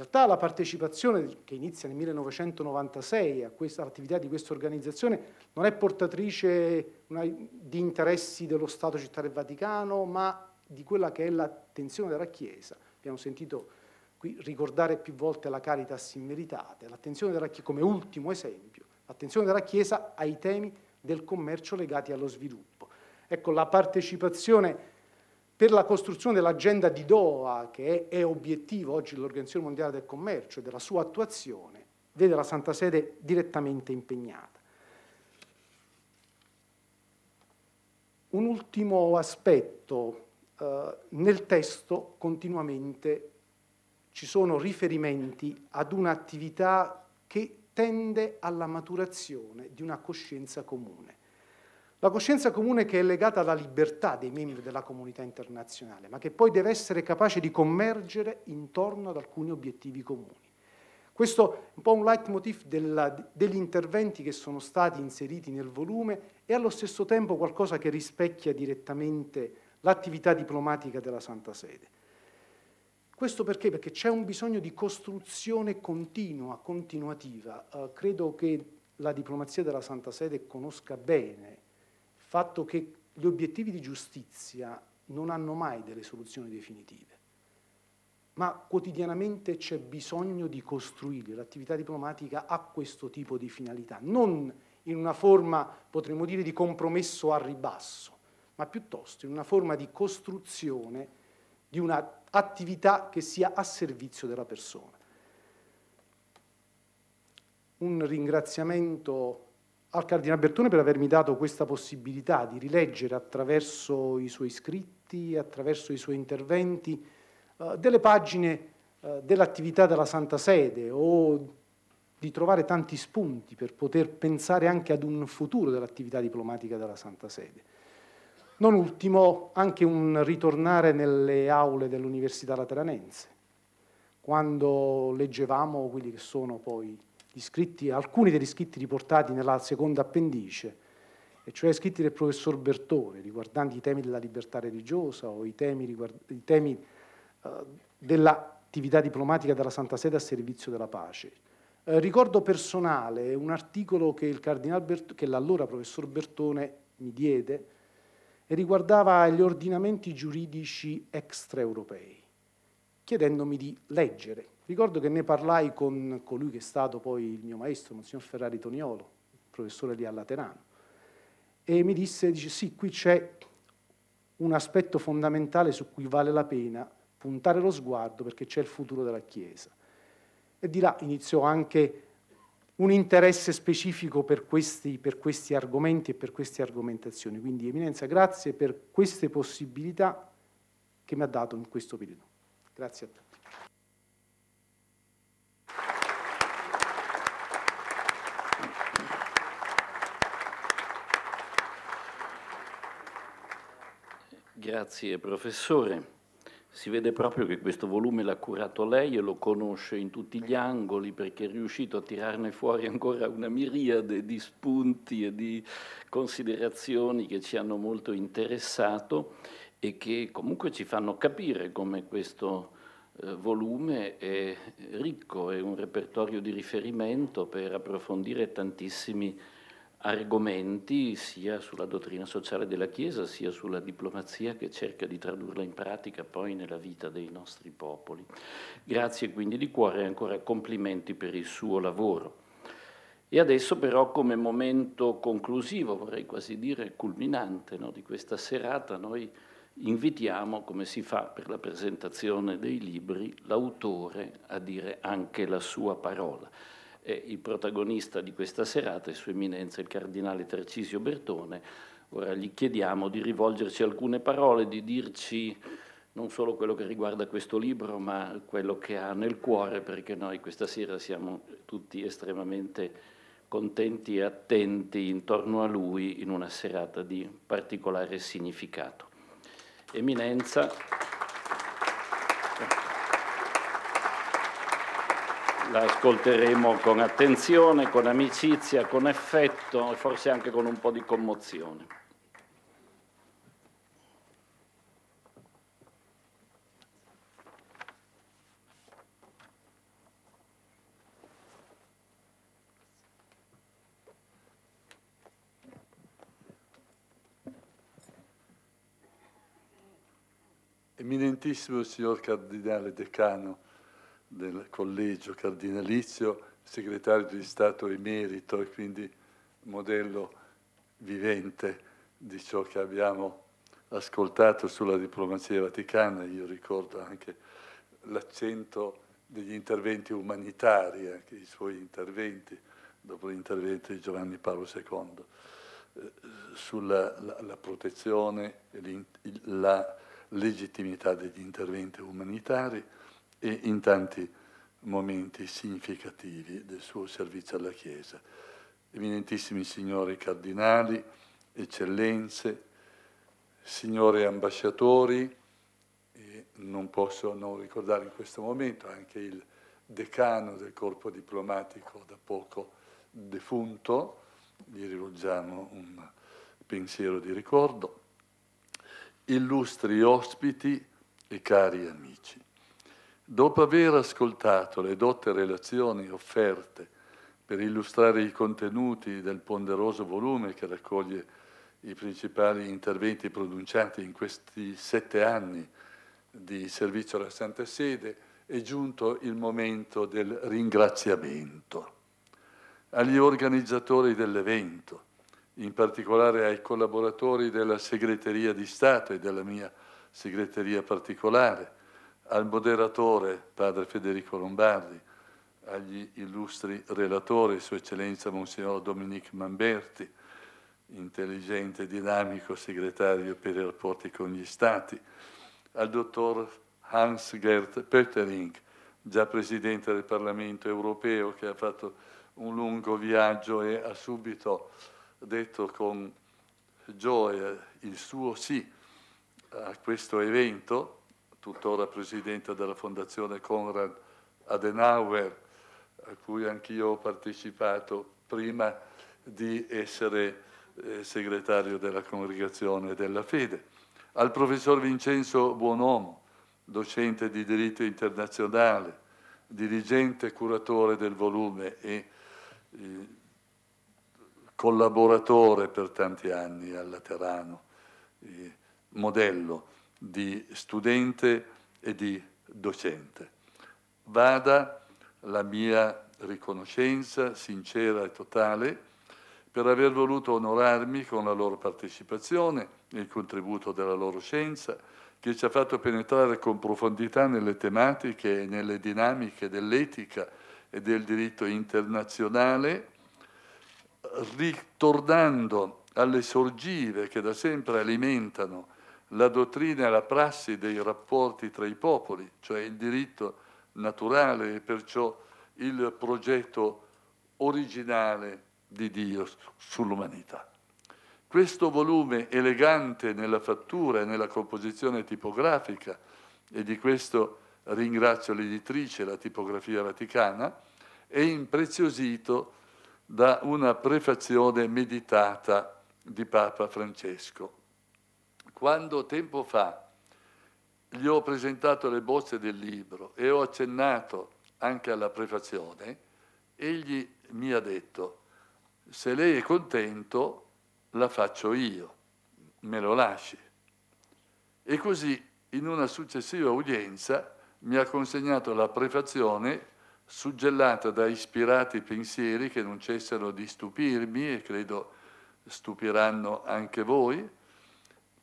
In realtà la partecipazione che inizia nel 1996 all'attività di questa organizzazione non è portatrice una, di interessi dello Stato Città del Vaticano, ma di quella che è l'attenzione della Chiesa. Abbiamo sentito qui ricordare più volte la Caritas immeritate, l'attenzione della Chiesa come ultimo esempio, l'attenzione della Chiesa ai temi del commercio legati allo sviluppo. Ecco, la partecipazione per la costruzione dell'agenda di Doha, che è, obiettivo oggi dell'Organizzazione Mondiale del Commercio e della sua attuazione, vede la Santa Sede direttamente impegnata. Un ultimo aspetto, eh, nel testo continuamente ci sono riferimenti ad un'attività che tende alla maturazione di una coscienza comune. La coscienza comune che è legata alla libertà dei membri della comunità internazionale, ma che poi deve essere capace di convergere intorno ad alcuni obiettivi comuni. Questo è un po' un leitmotiv della, degli interventi che sono stati inseriti nel volume e allo stesso tempo qualcosa che rispecchia direttamente l'attività diplomatica della Santa Sede. Questo perché? Perché c'è un bisogno di costruzione continua, continuativa. Eh, credo che la diplomazia della Santa Sede conosca bene fatto che gli obiettivi di giustizia non hanno mai delle soluzioni definitive, ma quotidianamente c'è bisogno di costruire l'attività diplomatica a questo tipo di finalità, non in una forma, potremmo dire, di compromesso a ribasso, ma piuttosto in una forma di costruzione di un'attività che sia a servizio della persona. Un ringraziamento al Cardinale Bertone per avermi dato questa possibilità di rileggere attraverso i suoi scritti, attraverso i suoi interventi, eh, delle pagine eh, dell'attività della Santa Sede o di trovare tanti spunti per poter pensare anche ad un futuro dell'attività diplomatica della Santa Sede. Non ultimo anche un ritornare nelle aule dell'Università Lateranense, quando leggevamo quelli che sono poi scritti, alcuni degli scritti riportati nella seconda appendice, e cioè scritti del professor Bertone riguardanti i temi della libertà religiosa o i temi, riguard- i temi eh, dell'attività diplomatica della Santa Sede a servizio della pace. Eh, ricordo personale un articolo che, Bert- che l'allora professor Bertone mi diede e riguardava gli ordinamenti giuridici extraeuropei chiedendomi di leggere. Ricordo che ne parlai con colui che è stato poi il mio maestro, Monsignor Ferrari Toniolo, professore lì a Laterano, e mi disse, dice, sì, qui c'è un aspetto fondamentale su cui vale la pena puntare lo sguardo perché c'è il futuro della Chiesa. E di là iniziò anche un interesse specifico per questi, per questi, argomenti e per queste argomentazioni. Quindi Eminenza, grazie per queste possibilità che mi ha dato in questo periodo. Grazie a tutti.
Grazie professore. Si vede proprio che questo volume l'ha curato lei e lo conosce in tutti gli angoli perché è riuscito a tirarne fuori ancora una miriade di spunti e di considerazioni che ci hanno molto interessato e che comunque ci fanno capire come questo eh, volume è ricco, è un repertorio di riferimento per approfondire tantissimi argomenti sia sulla dottrina sociale della Chiesa sia sulla diplomazia che cerca di tradurla in pratica poi nella vita dei nostri popoli. Grazie quindi di cuore e ancora complimenti per il suo lavoro. E adesso però come momento conclusivo, vorrei quasi dire culminante no, di questa serata, noi invitiamo, come si fa per la presentazione dei libri, l'autore a dire anche la sua parola. E il protagonista di questa serata è Sua Eminenza il Cardinale Tarcisio Bertone. Ora gli chiediamo di rivolgerci alcune parole, di dirci non solo quello che riguarda questo libro, ma quello che ha nel cuore, perché noi questa sera siamo tutti estremamente contenti e attenti intorno a lui in una serata di particolare significato. Eminenza, la ascolteremo con attenzione, con amicizia, con effetto e forse anche con un po' di commozione.
eccellentissimo signor cardinale decano del collegio cardinalizio, segretario di Stato emerito e quindi modello vivente di ciò che abbiamo ascoltato sulla diplomazia vaticana. Io ricordo anche l'accento degli interventi umanitari, anche i suoi interventi, dopo l'intervento di Giovanni Paolo II, eh, sulla la, la protezione e la legittimità degli interventi umanitari e in tanti momenti significativi del suo servizio alla Chiesa. Eminentissimi signori cardinali, eccellenze, signori ambasciatori, e non posso non ricordare in questo momento anche il decano del corpo diplomatico da poco defunto, gli rivolgiamo un pensiero di ricordo illustri ospiti e cari amici. Dopo aver ascoltato le dotte relazioni offerte per illustrare i contenuti del ponderoso volume che raccoglie i principali interventi pronunciati in questi sette anni di servizio alla Santa Sede, è giunto il momento del ringraziamento agli organizzatori dell'evento, in particolare ai collaboratori della segreteria di Stato e della mia segreteria particolare, al moderatore padre Federico Lombardi, agli illustri relatori, Sua Eccellenza Monsignor Dominique Mamberti, intelligente e dinamico segretario per i rapporti con gli Stati, al dottor Hans-Gert Pöttering, già presidente del Parlamento europeo, che ha fatto un lungo viaggio e ha subito detto con gioia il suo sì a questo evento, tuttora presidente della Fondazione Konrad Adenauer, a cui anch'io ho partecipato prima di essere eh, segretario della Congregazione della Fede, al professor Vincenzo Buonomo, docente di diritto internazionale, dirigente curatore del volume e eh, collaboratore per tanti anni al Laterano, eh, modello di studente e di docente. Vada la mia riconoscenza sincera e totale per aver voluto onorarmi con la loro partecipazione e il contributo della loro scienza, che ci ha fatto penetrare con profondità nelle tematiche e nelle dinamiche dell'etica e del diritto internazionale ritornando alle sorgive che da sempre alimentano la dottrina e la prassi dei rapporti tra i popoli, cioè il diritto naturale e perciò il progetto originale di Dio sull'umanità. Questo volume elegante nella fattura e nella composizione tipografica, e di questo ringrazio l'editrice, la tipografia vaticana, è impreziosito da una prefazione meditata di Papa Francesco. Quando tempo fa gli ho presentato le bozze del libro e ho accennato anche alla prefazione, egli mi ha detto, se lei è contento la faccio io, me lo lasci. E così in una successiva udienza mi ha consegnato la prefazione suggellata da ispirati pensieri che non cessano di stupirmi e credo stupiranno anche voi,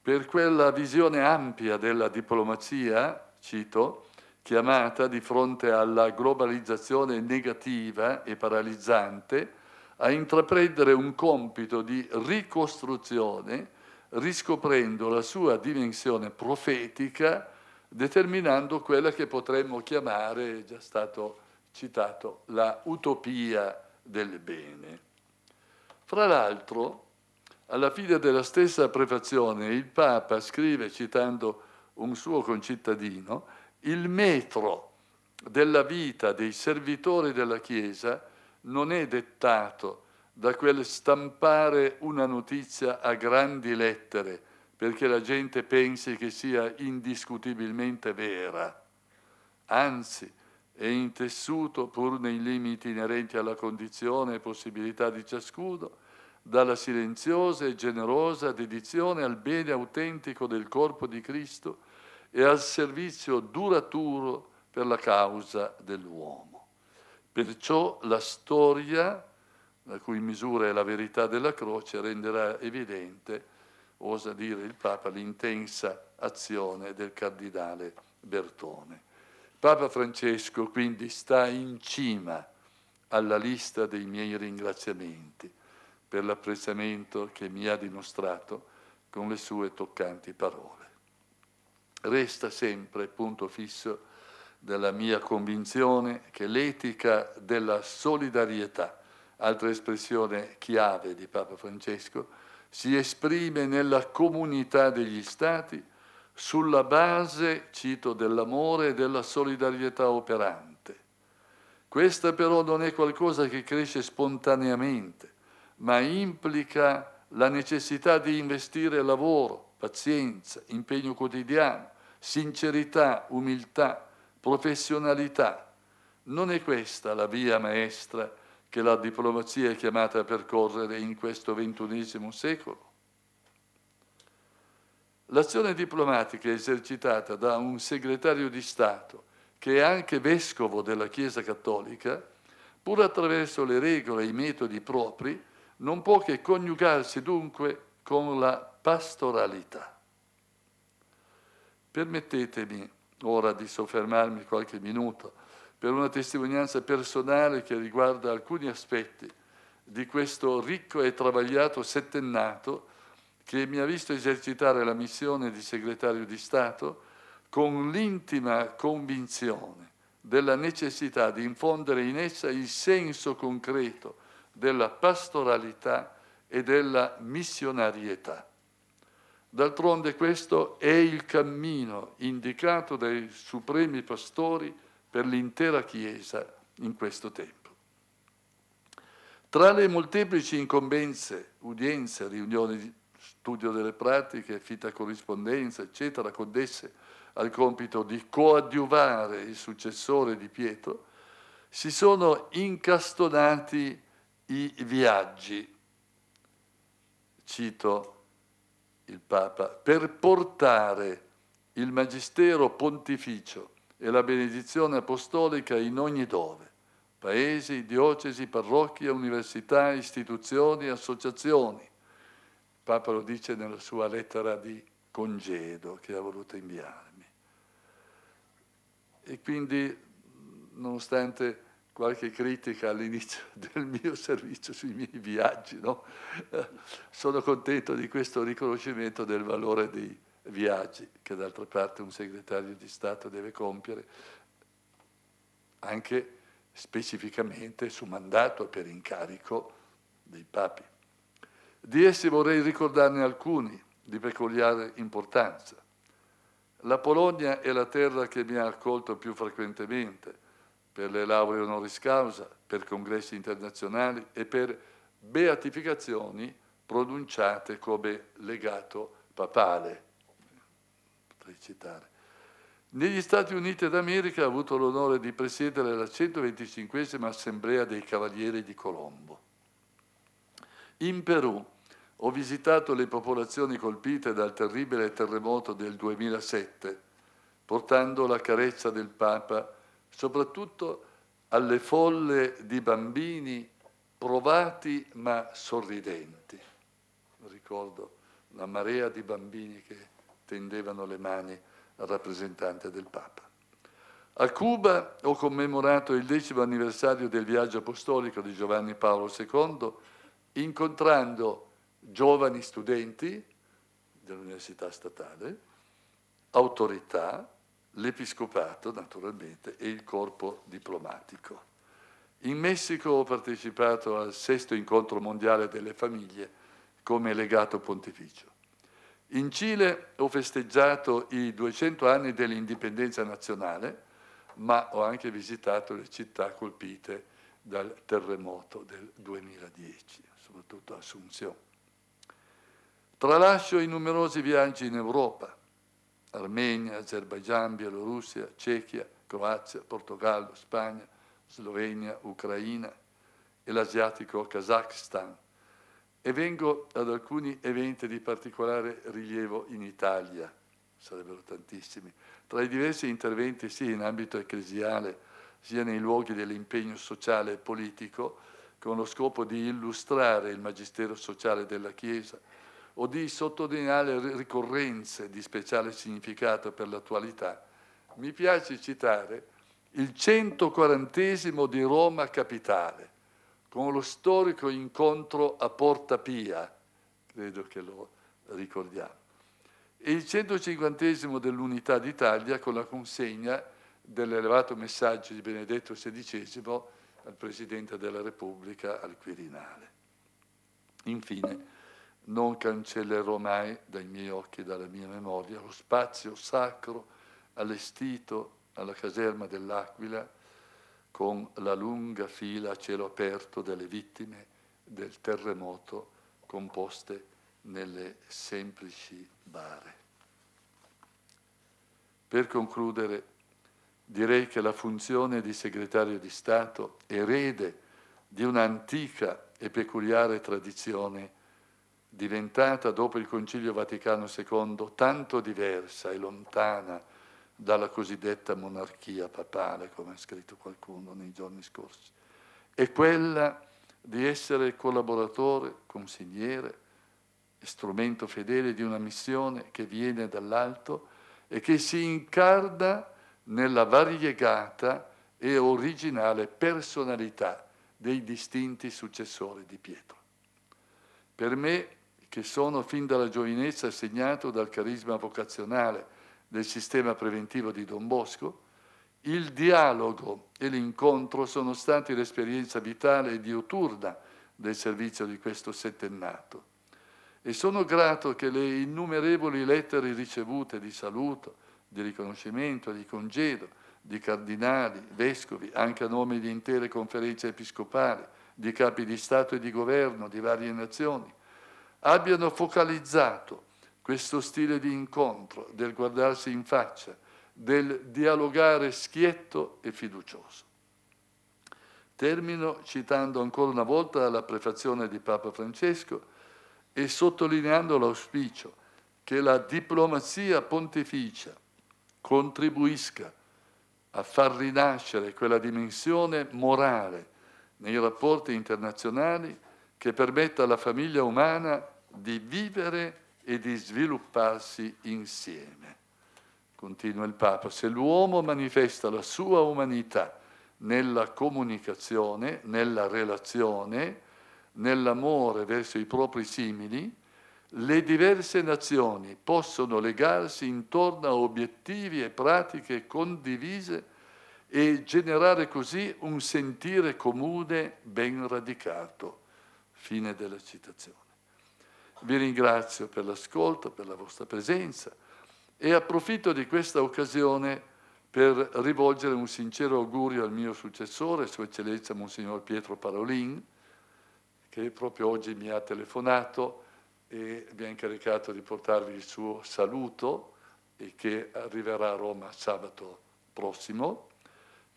per quella visione ampia della diplomazia, cito, chiamata di fronte alla globalizzazione negativa e paralizzante a intraprendere un compito di ricostruzione, riscoprendo la sua dimensione profetica, determinando quella che potremmo chiamare, è già stato citato la utopia del bene. Fra l'altro, alla fine della stessa prefazione, il Papa scrive, citando un suo concittadino, il metro della vita dei servitori della Chiesa non è dettato da quel stampare una notizia a grandi lettere perché la gente pensi che sia indiscutibilmente vera. Anzi, e intessuto, pur nei limiti inerenti alla condizione e possibilità di ciascuno, dalla silenziosa e generosa dedizione al bene autentico del corpo di Cristo e al servizio duraturo per la causa dell'uomo. Perciò la storia, la cui misura è la verità della croce, renderà evidente, osa dire il Papa, l'intensa azione del cardinale Bertone. Papa Francesco quindi sta in cima alla lista dei miei ringraziamenti per l'apprezzamento che mi ha dimostrato con le sue toccanti parole. Resta sempre punto fisso della mia convinzione che l'etica della solidarietà, altra espressione chiave di Papa Francesco, si esprime nella comunità degli Stati, sulla base, cito, dell'amore e della solidarietà operante. Questa però non è qualcosa che cresce spontaneamente, ma implica la necessità di investire lavoro, pazienza, impegno quotidiano, sincerità, umiltà, professionalità. Non è questa la via maestra che la diplomazia è chiamata a percorrere in questo ventunesimo secolo. L'azione diplomatica esercitata da un segretario di Stato, che è anche vescovo della Chiesa Cattolica, pur attraverso le regole e i metodi propri, non può che coniugarsi dunque con la pastoralità. Permettetemi ora di soffermarmi qualche minuto per una testimonianza personale che riguarda alcuni aspetti di questo ricco e travagliato settennato che mi ha visto esercitare la missione di segretario di Stato con l'intima convinzione della necessità di infondere in essa il senso concreto della pastoralità e della missionarietà. D'altronde questo è il cammino indicato dai supremi pastori per l'intera Chiesa in questo tempo. Tra le molteplici incombenze, udienze, riunioni studio delle pratiche, fitta corrispondenza, eccetera, connesse al compito di coadiuvare il successore di Pietro, si sono incastonati i viaggi, cito il Papa, per portare il magistero pontificio e la benedizione apostolica in ogni dove, paesi, diocesi, parrocchie, università, istituzioni, associazioni, Papa lo dice nella sua lettera di congedo che ha voluto inviarmi. E quindi, nonostante qualche critica all'inizio del mio servizio sui miei viaggi, no? sono contento di questo riconoscimento del valore dei viaggi che d'altra parte un segretario di Stato deve compiere anche specificamente su mandato per incarico dei papi. Di essi vorrei ricordarne alcuni di peculiare importanza. La Polonia è la terra che mi ha accolto più frequentemente per le lauree honoris causa, per congressi internazionali e per beatificazioni pronunciate come legato papale. Potrei citare. Negli Stati Uniti d'America ha avuto l'onore di presiedere la 125 Assemblea dei Cavalieri di Colombo. In Perù ho visitato le popolazioni colpite dal terribile terremoto del 2007, portando la carezza del Papa soprattutto alle folle di bambini provati ma sorridenti. Ricordo la marea di bambini che tendevano le mani al rappresentante del Papa. A Cuba ho commemorato il decimo anniversario del viaggio apostolico di Giovanni Paolo II, incontrando giovani studenti dell'Università Statale, autorità, l'Episcopato naturalmente e il corpo diplomatico. In Messico ho partecipato al sesto incontro mondiale delle famiglie come legato pontificio. In Cile ho festeggiato i 200 anni dell'indipendenza nazionale, ma ho anche visitato le città colpite dal terremoto del 2010, soprattutto Assunzione. Tralascio i numerosi viaggi in Europa, Armenia, Azerbaigian, Bielorussia, Cecchia, Croazia, Portogallo, Spagna, Slovenia, Ucraina e l'asiatico Kazakhstan e vengo ad alcuni eventi di particolare rilievo in Italia, sarebbero tantissimi, tra i diversi interventi sia in ambito ecclesiale sia nei luoghi dell'impegno sociale e politico, con lo scopo di illustrare il magistero sociale della Chiesa, o di sottolineare ricorrenze di speciale significato per l'attualità, mi piace citare il 140 di Roma Capitale, con lo storico incontro a Porta Pia, credo che lo ricordiamo, e il 150 dell'Unità d'Italia con la consegna dell'elevato messaggio di Benedetto XVI al Presidente della Repubblica al Quirinale. Infine, non cancellerò mai dai miei occhi e dalla mia memoria lo spazio sacro allestito alla caserma dell'Aquila con la lunga fila a cielo aperto delle vittime del terremoto composte nelle semplici bare. Per concludere, direi che la funzione di segretario di Stato, erede di un'antica e peculiare tradizione diventata dopo il Concilio Vaticano II tanto diversa e lontana dalla cosiddetta monarchia papale, come ha scritto qualcuno nei giorni scorsi, è quella di essere collaboratore, consigliere, strumento fedele di una missione che viene dall'alto e che si incarna nella variegata e originale personalità dei distinti successori di Pietro. Per me che sono fin dalla giovinezza segnato dal carisma vocazionale del sistema preventivo di Don Bosco, il dialogo e l'incontro sono stati l'esperienza vitale e diuturna del servizio di questo settennato. E sono grato che le innumerevoli lettere ricevute di saluto, di riconoscimento, di congedo, di cardinali, vescovi, anche a nome di intere conferenze episcopali, di capi di Stato e di governo di varie nazioni, abbiano focalizzato questo stile di incontro, del guardarsi in faccia, del dialogare schietto e fiducioso. Termino citando ancora una volta la prefazione di Papa Francesco e sottolineando l'auspicio che la diplomazia pontificia contribuisca a far rinascere quella dimensione morale nei rapporti internazionali che permetta alla famiglia umana di vivere e di svilupparsi insieme. Continua il Papa, se l'uomo manifesta la sua umanità nella comunicazione, nella relazione, nell'amore verso i propri simili, le diverse nazioni possono legarsi intorno a obiettivi e pratiche condivise e generare così un sentire comune ben radicato. Fine della citazione. Vi ringrazio per l'ascolto, per la vostra presenza e approfitto di questa occasione per rivolgere un sincero augurio al mio successore, Sua Eccellenza Monsignor Pietro Parolin, che proprio oggi mi ha telefonato e mi ha incaricato di portarvi il suo saluto e che arriverà a Roma sabato prossimo,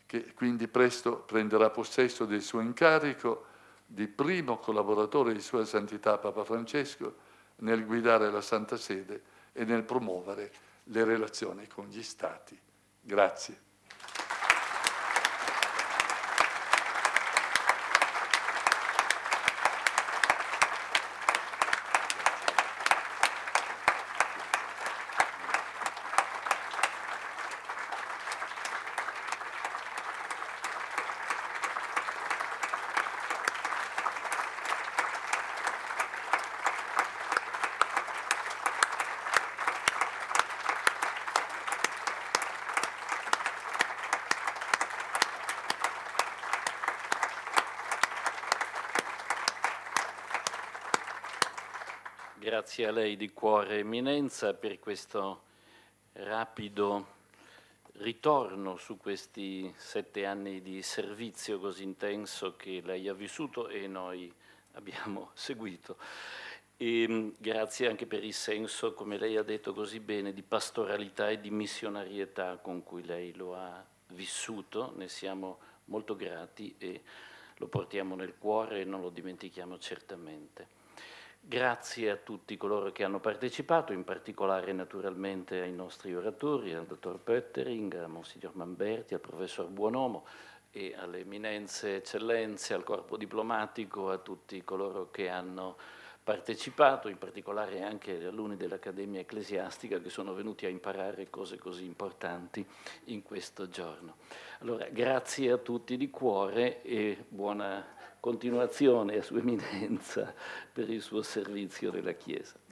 che quindi presto prenderà possesso del suo incarico di primo collaboratore di Sua Santità Papa Francesco nel guidare la Santa Sede e nel promuovere le relazioni con gli Stati. Grazie.
Grazie a lei di cuore, Eminenza, per questo rapido ritorno su questi sette anni di servizio così intenso che lei ha vissuto e noi abbiamo seguito. E ehm, grazie anche per il senso, come lei ha detto così bene, di pastoralità e di missionarietà con cui lei lo ha vissuto, ne siamo molto grati e lo portiamo nel cuore e non lo dimentichiamo certamente. Grazie a tutti coloro che hanno partecipato, in particolare naturalmente ai nostri oratori, al dottor Pöttering, a Monsignor Manberti, al professor Buonomo e alle eminenze eccellenze, al corpo diplomatico, a tutti coloro che hanno partecipato, in particolare anche agli alunni dell'Accademia Ecclesiastica che sono venuti a imparare cose così importanti in questo giorno. Allora, grazie a tutti di cuore e buona continuazione a Sua Eminenza per il suo servizio della Chiesa.